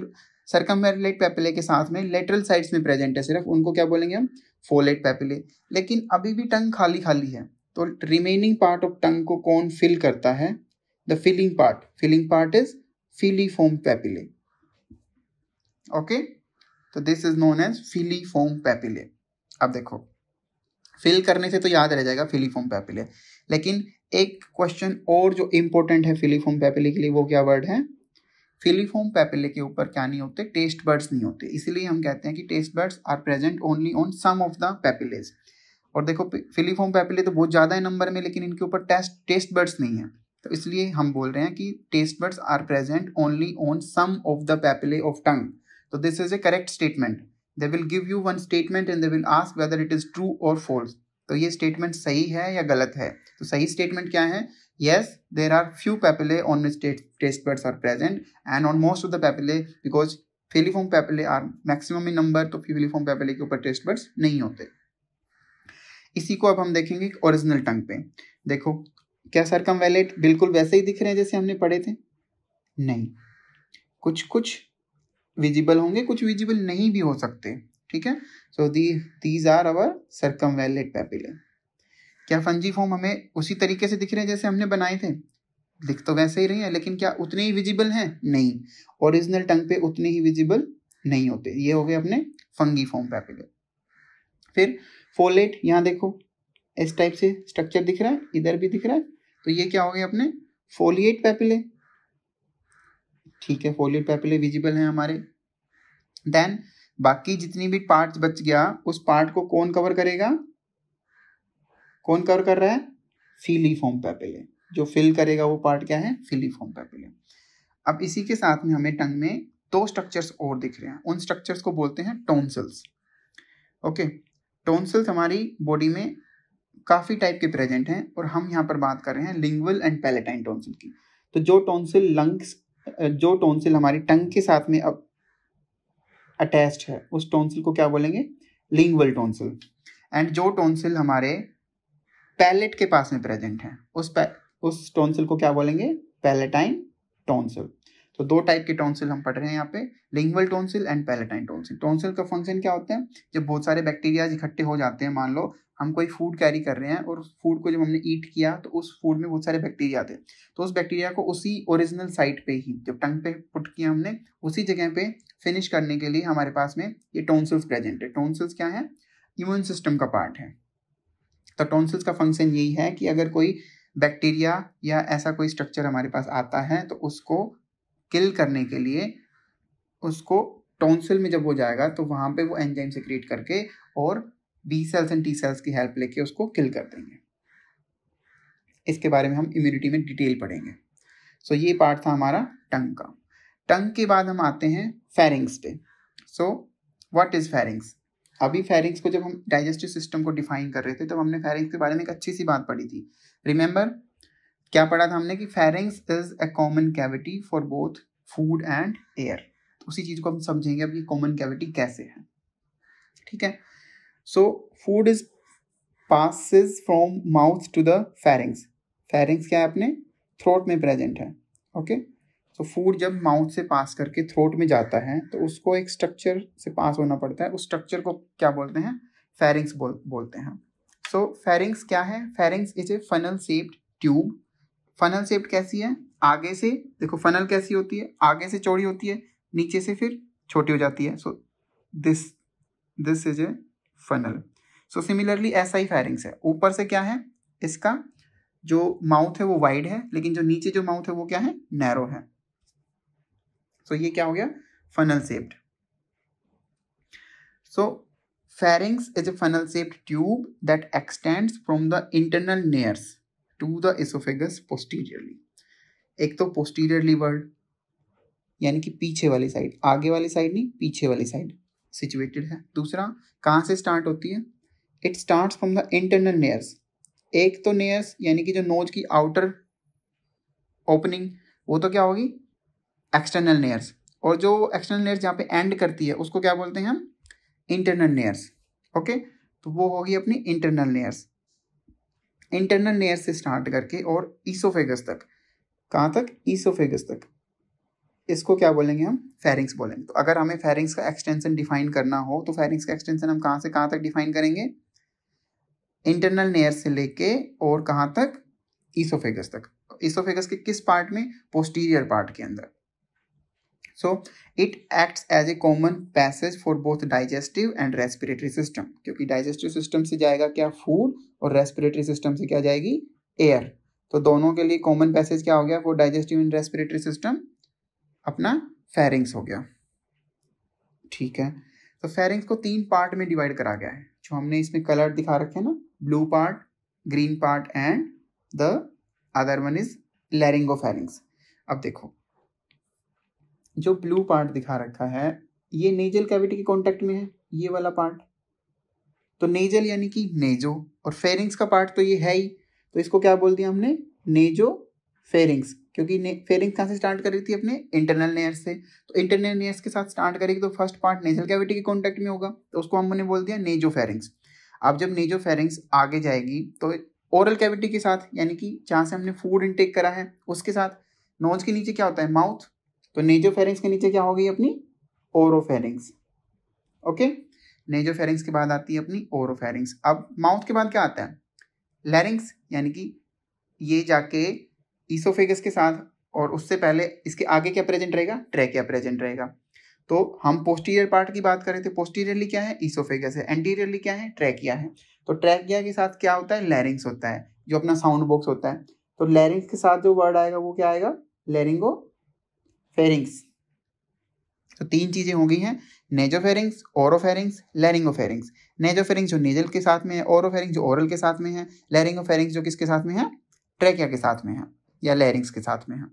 सरकम वेलेट पेपिले के साथ में लेटरल साइड्स में प्रेजेंट है सिर्फ उनको क्या बोलेंगे हम फोलेट पेपिले लेकिन अभी भी टंग खाली खाली है तो रिमेनिंग पार्ट ऑफ टंग को कौन फिल करता है the filling part filling part is filiform papillae okay okay? तो this is known as filiform papillae अब देखो फिल करने से तो याद रह जाएगा फिलीफोम पैपिले लेकिन एक क्वेश्चन और जो इम्पोर्टेंट है फिलीफोम पैपिले के लिए वो क्या वर्ड है फिलीफोम पैपिले के ऊपर क्या नहीं होते टेस्ट बर्ड्स नहीं होते इसलिए हम कहते हैं कि taste buds are present only on some of the papillae और देखो फिलीफॉर्म पैपिले तो बहुत ज़्यादा है नंबर में लेकिन इनके ऊपर टेस्ट टेस्ट बर्ड्स नहीं है तो इसलिए हम बोल रहे हैं कि taste buds are present only on some of the papillae of tongue तो this is a correct statement they will give you one statement and they will ask whether it is true और false तो ये statement सही है या गलत है तो सही स्टेटमेंट क्या है yes there are few papillae on which taste buds are present and on most of the papillae because filiform papillae are maximum in number तो फिलीफॉर्म पेपिले के ऊपर टेस्ट बर्ड्स नहीं होते इसी को अब हम देखेंगे ओरिजिनल टंग पे देखो क्या सरकम वैलेट बिल्कुल वैसे ही दिख रहे हैं जैसे हमने पढ़े थे नहीं कुछ कुछ विजिबल होंगे कुछ विजिबल नहीं भी हो सकते ठीक है so the these are our circumvallate papillae क्या फंजी फॉर्म हमें उसी तरीके से दिख रहे हैं जैसे हमने बनाए थे दिख तो वैसे ही रही है लेकिन क्या उतने ही विजिबल हैं नहीं ओरिजिनल टंग पे उतने ही विजिबल नहीं होते ये हो गए अपने फंगी फॉर्म पेपिलर फिर फोलेट यहाँ देखो इस टाइप से स्ट्रक्चर दिख रहा है इधर भी दिख रहा है तो ये क्या हो गए अपने फोलिएट पेपिले ठीक है फोलियर पेपिले विजिबल है हमारे देन बाकी जितनी भी पार्ट बच गया उस पार्ट को कौन कवर करेगा कौन कवर कर रहा है फीलीफॉर्म पेपिले जो फिल करेगा वो पार्ट क्या है फीलीफॉर्म पेपिले अब इसी के साथ में हमें टंग में दो स्ट्रक्चर्स और दिख रहे हैं उन स्ट्रक्चर्स को बोलते हैं टोनसल्स ओके टोनसल्स हमारी बॉडी में काफ़ी टाइप के प्रेजेंट हैं और हम यहाँ पर बात कर रहे हैं लिंगुअल एंड पैलेटाइन टोनसिल की तो जो टोनसिल लंग्स जो टोन्सिल हमारी टंग के साथ में अब अटैच है उस टोन्सिल को क्या बोलेंगे लिंगवल टोन्सिल एंड जो टोन्सिल हमारे पैलेट के पास में प्रेजेंट है उस पै उस टोन्सिल को क्या बोलेंगे पैलेटाइन टोन्सिल तो दो टाइप के टोन्सिल हम पढ़ रहे हैं यहाँ पे लिंगवल टोन्सिल एंड पैलेटाइन टोन्सिल टोन्सिल का फंक्शन क्या होता है जब बहुत सारे बैक्टीरियाज इकट्ठे हो जाते हैं मान लो हम कोई फूड कैरी कर रहे हैं और उस फूड को जब हमने ईट किया तो उस फूड में बहुत सारे बैक्टीरिया आते तो उस बैक्टीरिया को उसी ओरिजिनल साइट पे ही जब टंग पे पुट किया हमने उसी जगह पे फिनिश करने के लिए हमारे पास में ये टोनसिल्स प्रेजेंट है टोनसिल्स क्या है इम्यून सिस्टम का पार्ट है तो टोनसिल्स का फंक्शन यही है कि अगर कोई बैक्टीरिया या ऐसा कोई स्ट्रक्चर हमारे पास आता है तो उसको किल करने के लिए उसको टोनसिल में जब हो जाएगा तो वहाँ पे वो एंजाइम से क्रिएट करके और B cells and T cells की हेल्प लेके उसको किल कर देंगे इसके बारे में हम इम्यूनिटी में डिटेल पढ़ेंगे सो so, ये पार्ट था हमारा टंग का टंग के बाद हम आते हैं फेरिंग्स पे सो व्हाट इज़ फेरिंग्स अभी फेरिंग्स को जब हम डाइजेस्टिव सिस्टम को डिफाइन कर रहे थे तब तो हमने फेरिंग्स के बारे में एक अच्छी सी बात पढ़ी थी रिमेंबर क्या पढ़ा था हमने कि pharynx is a common cavity for both food and air उसी चीज़ को हम समझेंगे अब ये कॉमन कैविटी कैसे है ठीक है so food is passes from mouth to the pharynx pharynx क्या है अपने थ्रोट में प्रेजेंट है ओके तो फूड जब माउथ से पास करके थ्रोट में जाता है तो उसको एक स्ट्रक्चर से पास होना पड़ता है उस स्ट्रक्चर को क्या बोलते हैं फेरिंग्स बोल बोलते हैं सो so, फेरिंग्स क्या है pharynx is a funnel shaped tube funnel shaped कैसी है आगे से देखो फनल कैसी होती है आगे से चौड़ी होती है नीचे से फिर छोटी हो जाती है so this this is a funnel so similarly ऐसा ही फायरिंग्स है ऊपर से क्या है इसका जो माउथ है वो वाइड है लेकिन जो नीचे जो माउथ है वो क्या है नैरो है सो so, ये क्या हो गया funnel shaped so pharynx is a funnel shaped tube that extends from the internal nares to the esophagus posteriorly एक तो पोस्टीरियरली वर्ड यानी कि पीछे वाली साइड आगे वाली साइड नहीं पीछे वाली साइड सिचुएटेड है दूसरा कहाँ से स्टार्ट होती है it start from the internal nares एक तो नेयर्स यानी कि जो नोज की आउटर ओपनिंग वो तो क्या होगी एक्सटर्नल नेयर्स और जो एक्सटर्नल नेयर्स जहाँ पे एंड करती है उसको क्या बोलते हैं हम इंटरनल नेयर्स ओके तो वो होगी अपनी इंटरनल नेयर्स इंटरनल नेयर से स्टार्ट करके और ईसोफेगस तक कहाँ तक ईसोफेगस तक इसको क्या बोलेंगे हम फेरिंग्स बोलेंगे तो अगर हमें फेरिंग्स का एक्सटेंशन डिफाइन करना हो तो फेरिंग्स का एक्सटेंशन हम कहाँ से कहाँ तक डिफाइन करेंगे इंटरनल नेयर से लेके और कहाँ तक ईसोफेगस तक ईसोफेगस के किस पार्ट में पोस्टीरियर पार्ट के अंदर so it acts as a common passage for both digestive and respiratory system क्योंकि डाइजेस्टिव सिस्टम से जाएगा क्या फूड और रेस्पिरेटरी सिस्टम से क्या जाएगी एयर तो दोनों के लिए कॉमन पैसेज क्या हो गया for digestive and respiratory system अपना फेरिंग्स हो गया ठीक है तो फेरिंग्स को तीन पार्ट में डिवाइड करा गया है जो हमने इसमें कलर दिखा रखे हैं ना blue part green part and the other one is laryngopharynx अब देखो जो ब्लू पार्ट दिखा रखा है ये नेजल कैविटी के कॉन्टेक्ट में है ये वाला पार्ट तो नेजल यानी कि नेजो और फेरिंग्स का पार्ट तो ये है ही तो इसको क्या बोल दिया हमने नेजो फेरिंग्स क्योंकि फेरिंग्स कहाँ से स्टार्ट कर रही थी अपने इंटरनल नेयर से तो इंटरनल नेयर्स के साथ स्टार्ट करेगी तो फर्स्ट पार्ट नेजल कैविटी के कॉन्टेक्ट में होगा तो उसको हमने बोल दिया नेजो फेरिंग्स अब जब नेजो फेरिंग्स आगे जाएगी तो ओरल कैविटी के साथ यानी कि जहाँ से हमने फूड इनटेक करा है उसके साथ नोज के नीचे क्या होता है माउथ तो नेजो फेरिंग्स के नीचे क्या हो गई अपनी ओरो फेरिंग्स ओके नेजो फेरिंग्स के बाद आती है अपनी ओरो फेरिंग्स अब माउथ के बाद क्या आता है लैरिंग्स यानी कि ये जाके ईसोफेगस के साथ और उससे पहले इसके आगे क्या प्रेजेंट रहेगा ट्रेकिया प्रेजेंट रहेगा तो हम पोस्टीरियर पार्ट की बात करें तो पोस्टीरियरली क्या है ईसोफेगस है एंटीरियरली क्या है ट्रैकिया है तो ट्रैकिया के साथ क्या होता है लैरिंग्स होता है जो अपना साउंड बॉक्स होता है तो लैरिंग्स के साथ जो वर्ड आएगा वो क्या आएगा लैरिंगो फेरिंग्स तो तीन चीज़ें हो गई हैं नेजोफेरिंग्स ओरोफेरिंग्स लैरिंगोफेरिंग्स नेजोफेरिंग्स जो नेजल के साथ में है ओरोफेरिंग्स जो ओरल के साथ में है लैरिंगोफेरिंग्स जो किसके साथ में है ट्रेकिया के साथ में है या लैरिंग्स के साथ में है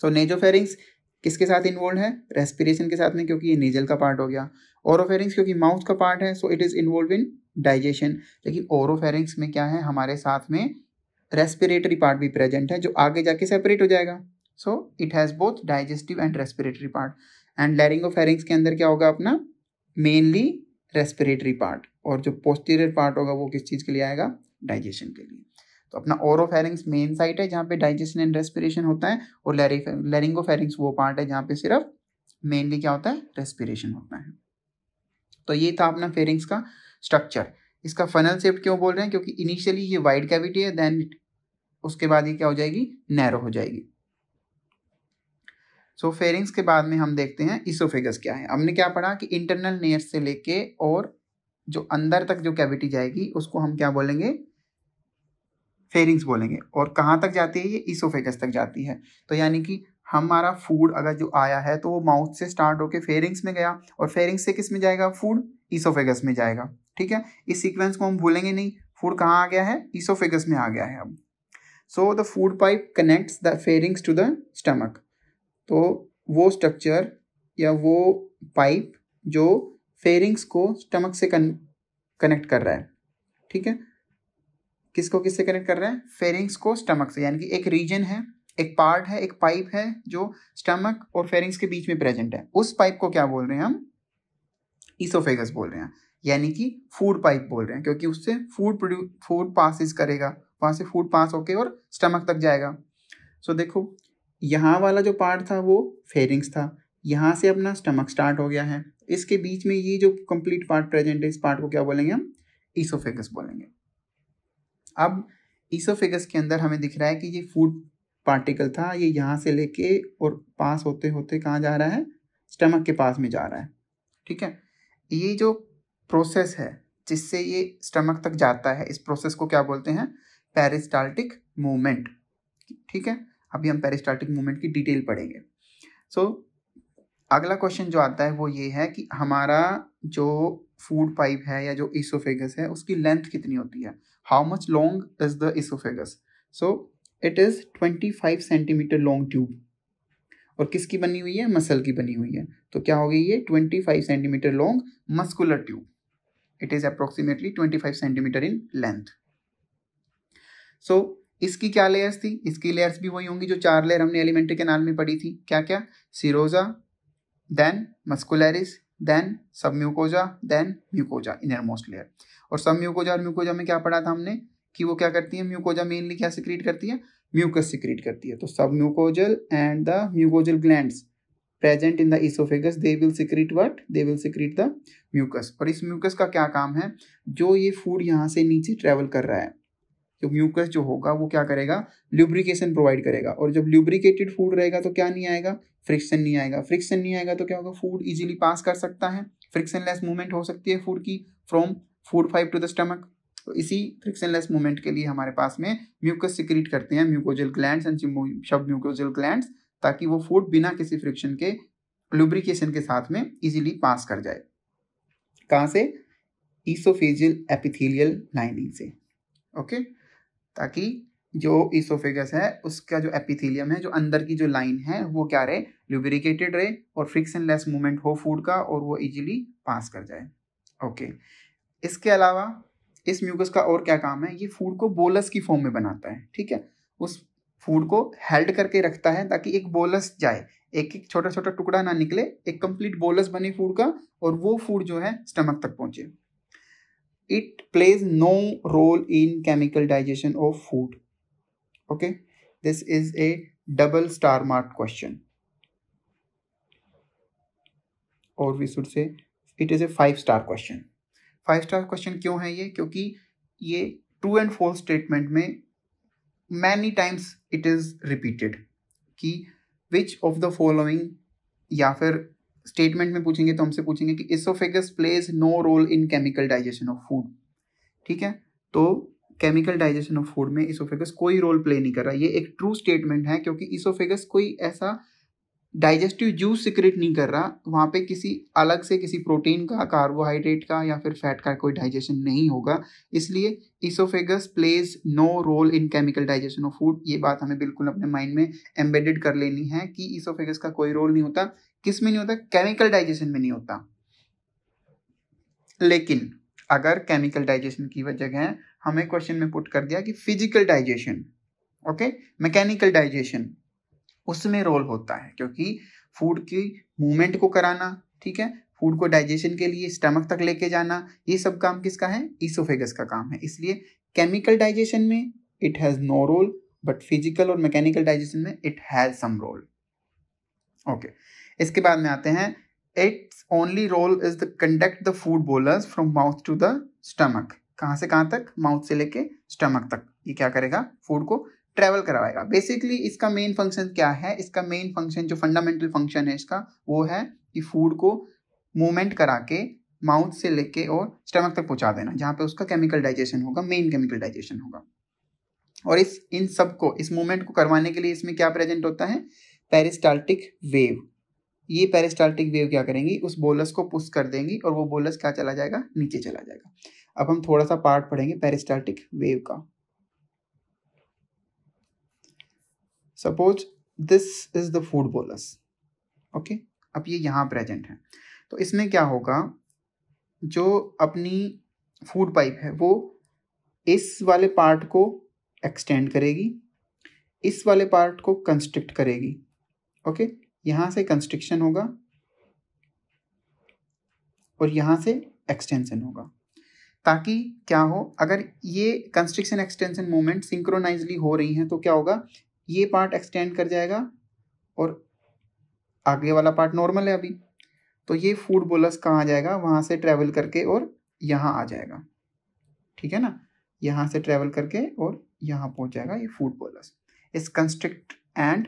सो नेजो फेरिंग्स किसके साथ इन्वॉल्व है रेस्पिरेशन के साथ में क्योंकि ये नेजल का पार्ट हो गया ओरोफेरिंग्स क्योंकि माउथ का पार्ट है so it is involve in digestion लेकिन ओरोफेरिंग्स में क्या है हमारे साथ में रेस्पिरेटरी पार्ट भी प्रेजेंट है जो आगे जाके सेपरेट हो जाएगा so it has both digestive and respiratory part and pharynx के अंदर क्या होगा अपना मेनली रेस्पिरेटरी पार्ट और जो पोस्टीरियर पार्ट होगा वो किस चीज़ के लिए आएगा डाइजेशन के लिए तो अपना ओरो फेरिंग्स मेन साइट है जहाँ पे डाइजेशन एंड रेस्पिरेशन होता है और लेरिंगो फेरिंग्स वो पार्ट है जहाँ पे सिर्फ मेनली क्या होता है रेस्पिरेशन होता है तो ये था अपना फेरिंग्स का स्ट्रक्चर इसका फनल शेप क्यों बोल रहे हैं क्योंकि इनिशियली ये वाइड कैविटी है देन उसके बाद ये क्या हो जाएगी नैरो हो जाएगी सो so, फेरिंग्स के बाद में हम देखते हैं इसोफेगस क्या है हमने क्या पढ़ा कि इंटरनल नेयर से लेके और जो अंदर तक जो कैविटी जाएगी उसको हम क्या बोलेंगे फेरिंग्स बोलेंगे और कहाँ तक जाती है ये इसोफेगस तक जाती है तो यानी कि हमारा फूड अगर जो आया है तो वो माउथ से स्टार्ट होकर फेरिंग्स में गया और फेरिंग्स से किस में जाएगा फूड ईसोफेगस में जाएगा ठीक है इस सीक्वेंस को हम भूलेंगे नहीं फूड कहाँ आ गया है ईसोफेगस में आ गया है अब so the food pipe connects the pharynx to the stomach तो वो स्ट्रक्चर या वो पाइप जो फेरिंग्स को स्टमक से कनेक्ट कर रहा है ठीक है किसको किससे कनेक्ट कर रहा है फेरिंग्स को स्टमक से यानी कि एक रीजन है एक पार्ट है एक पाइप है जो स्टमक और फेरिंग्स के बीच में प्रेजेंट है उस पाइप को क्या बोल रहे हैं हम इसोफेगस बोल रहे हैं यानी कि फूड पाइप बोल रहे हैं क्योंकि उससे फूड प्रोड्यू फूड पासिस करेगा वहां से फूड पास होके और स्टमक तक जाएगा सो so, देखो यहाँ वाला जो पार्ट था वो फेरिंग्स था यहाँ से अपना स्टमक स्टार्ट हो गया है इसके बीच में ये जो कंप्लीट पार्ट प्रेजेंट है इस पार्ट को क्या बोलेंगे हम इसोफेगस बोलेंगे अब ईसोफेगस के अंदर हमें दिख रहा है कि ये फूड पार्टिकल था ये यहाँ से लेके और पास होते होते कहाँ जा रहा है स्टमक के पास में जा रहा है ठीक है ये जो प्रोसेस है जिससे ये स्टमक तक जाता है इस प्रोसेस को क्या बोलते हैं पेरिस्टाल्टिक मूवमेंट ठीक है अभी हम पेरिस्टाल्टिक मूवमेंट की डिटेल पढ़ेंगे सो so, अगला क्वेश्चन जो आता है वो ये है कि हमारा जो फूड पाइप है या जो ईसोफेगस है उसकी लेंथ कितनी होती है how much long is the esophagus so it is 25 centimetre long tube और किसकी बनी हुई है मसल की बनी हुई है तो क्या हो गई ये 25 centimetre long muscular tube it is approximately 25 centimetre in length so इसकी क्या लेयर्स थी इसकी लेयर्स भी वही होंगी जो चार लेयर हमने एलिमेंट्री नाम में पढ़ी थी क्या क्या serosa then muscularis then submucosa then mucosa inner innermost layer और सब म्यूकोजा और म्यूकोजा में क्या पढ़ा था हमने कि वो क्या करती है म्यूकोजा मेनली क्या सिक्रीट करती है म्यूकस सिक्रीट करती है तो submucosal and the mucosal gland present in the oesophagus they will secrete what they will secrete the mucus और इस म्यूकस का क्या काम है जो ये फूड यहाँ से नीचे ट्रेवल कर रहा है तो म्यूकस जो होगा वो क्या करेगा ल्यूब्रिकेशन प्रोवाइड करेगा और जब ल्यूब्रिकेटेड फूड रहेगा तो क्या नहीं आएगा फ्रिक्शन नहीं आएगा फ्रिक्शन नहीं आएगा तो क्या होगा फूड इजीली पास कर सकता है फ्रिक्शन लेस मूवमेंट हो सकती है फूड की from food pipe to the stomach तो इसी फ्रिक्शन लेस मूवमेंट के लिए हमारे पास में म्यूकस सिक्रीट करते हैं mucosal gland and submucosal gland ताकि वो फूड बिना किसी फ्रिक्शन के लुब्रिकेशन के साथ में इजीली पास कर जाए कहाँ से ईसोफेजियल एपिथेलियल लाइनिंग से ओके okay? ताकि जो इसोफेगस है उसका जो एपिथेलियम है जो अंदर की जो लाइन है वो क्या रहे ल्यूब्रिकेटेड रहे और फ्रिक्शन लेस मूवमेंट हो फूड का और वो इजीली पास कर जाए ओके इसके अलावा इस म्यूकस का और क्या काम है ये फूड को बोलस की फॉर्म में बनाता है ठीक है उस फूड को हेल्ड करके रखता है ताकि एक बोलस जाए एक एक छोटा छोटा टुकड़ा ना निकले एक कंप्लीट बोलस बने फूड का और वो फूड जो है स्टमक तक पहुंचे it plays no role in chemical digestion of food okay this is a double star mark question और we should say it is a five star question five star question क्यों है ये क्योंकि ये ट्रू एंड फोर स्टेटमेंट में many times it is repeated कि which of the following या फिर स्टेटमेंट में पूछेंगे तो हमसे पूछेंगे कि oesophagus plays no role in chemical digestion of food ठीक है तो केमिकल डाइजेशन ऑफ फूड में इसोफेगस कोई रोल प्ले नहीं कर रहा ये एक ट्रू स्टेटमेंट है क्योंकि इसोफेगस कोई ऐसा डाइजेस्टिव जूस सिक्रेट नहीं कर रहा वहाँ पे किसी अलग से किसी प्रोटीन का कार्बोहाइड्रेट का या फिर फैट का कोई डाइजेशन नहीं होगा इसलिए oesophagus plays no role in chemical digestion of food ये बात हमें बिल्कुल अपने माइंड में एम्बेडेड कर लेनी है कि इसोफेगस का कोई रोल नहीं होता किस में नहीं होता केमिकल डाइजेशन में नहीं होता लेकिन अगर केमिकल डाइजेशन की वजह जगह हमें क्वेश्चन में पुट कर दिया कि physical digestion okay mechanical digestion उसमें रोल होता है क्योंकि फूड की मूवमेंट को कराना ठीक है फूड को डाइजेशन के लिए स्टमक तक लेके जाना ये सब काम किसका है इसोफेगस का काम है इसलिए केमिकल डाइजेशन में it has no role but physical और मैकेनिकल डाइजेशन में it has some role okay इसके बाद में आते हैं its only role is the conduct the food bolus from mouth to the stomach कहाँ से कहाँ तक माउथ से लेके स्टमक तक ये क्या करेगा फूड को ट्रेवल करवाएगा बेसिकली इसका मेन फंक्शन क्या है इसका मेन फंक्शन जो फंडामेंटल फंक्शन है इसका वो है कि फूड को मूवमेंट करा के माउथ से लेके और स्टमक तक पहुंचा देना जहां पे उसका केमिकल डाइजेशन होगा मेन केमिकल डाइजेशन होगा और इस इन सब को इस मूवमेंट को करवाने के लिए इसमें क्या प्रेजेंट होता है पेरिस्टाल्टिक वेव ये पेरिस्टाल्टिक वेव क्या करेंगी उस बोलस को पुश कर देंगी और वो बोलस क्या चला जाएगा नीचे चला जाएगा अब हम थोड़ा सा पार्ट पढ़ेंगे पेरिस्टाल्टिक वेव का suppose this is the food bolus okay अब ये यहाँ प्रेजेंट है तो इसमें क्या होगा जो अपनी फूड पाइप है वो इस वाले पार्ट को एक्सटेंड करेगी इस वाले पार्ट को कंस्ट्रिक्ट करेगी ओके okay? यहां से कंस्ट्रिक्शन होगा और यहां से एक्सटेंशन होगा ताकि क्या हो अगर ये कंस्ट्रिक्शन एक्सटेंशन मूवमेंट सिंक्रोनाइजली हो रही हैं तो क्या होगा ये पार्ट एक्सटेंड कर जाएगा और आगे वाला पार्ट नॉर्मल है अभी तो ये फूड बोलस कहाँ आ जाएगा वहां से ट्रेवल करके और यहाँ आ जाएगा ठीक है ना यहाँ से ट्रेवल करके और यहाँ पहुंच जाएगा ये फूड बोलस इस कंस्ट्रिक्ट एंड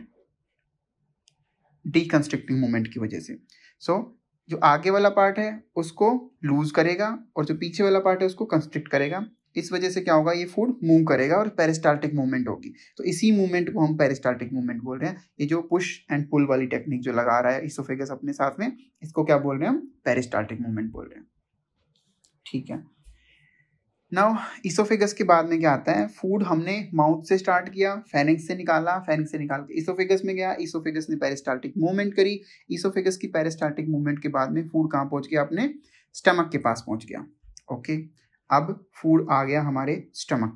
डीकंस्ट्रक्टिंग मोमेंट की वजह से सो so, जो आगे वाला पार्ट है उसको लूज करेगा और जो पीछे वाला पार्ट है उसको कंस्ट्रिक्ट करेगा इस वजह से क्या होगा ये फूड मूव करेगा और पेरिस्टाल्टिक मूवमेंट होगी तो इसी मूवमेंट को हम पेरिस्टाल्टिक मूवमेंट बोल रहे हैं ये जो पुश एंड पुल वाली टेक्निक जो लगा रहा है इसोफेगस अपने साथ में इसको क्या बोल रहे हैं हम पेरिस्टाल्टिक मूवमेंट बोल रहे हैं ठीक है नाउ इसोफेगस के बाद में क्या आता है फूड हमने माउथ से स्टार्ट किया फेनिक्स से निकाला फेनिक्स से निकाल के इसोफेगस में गया इसोफेगस ने पेरिस्टाल्टिक मूवमेंट करी इसोफेगस की पेरिस्टाल्टिक मूवमेंट के बाद में फूड कहाँ पहुंच गया अपने स्टमक के पास पहुंच गया ओके अब फूड आ गया हमारे स्टमक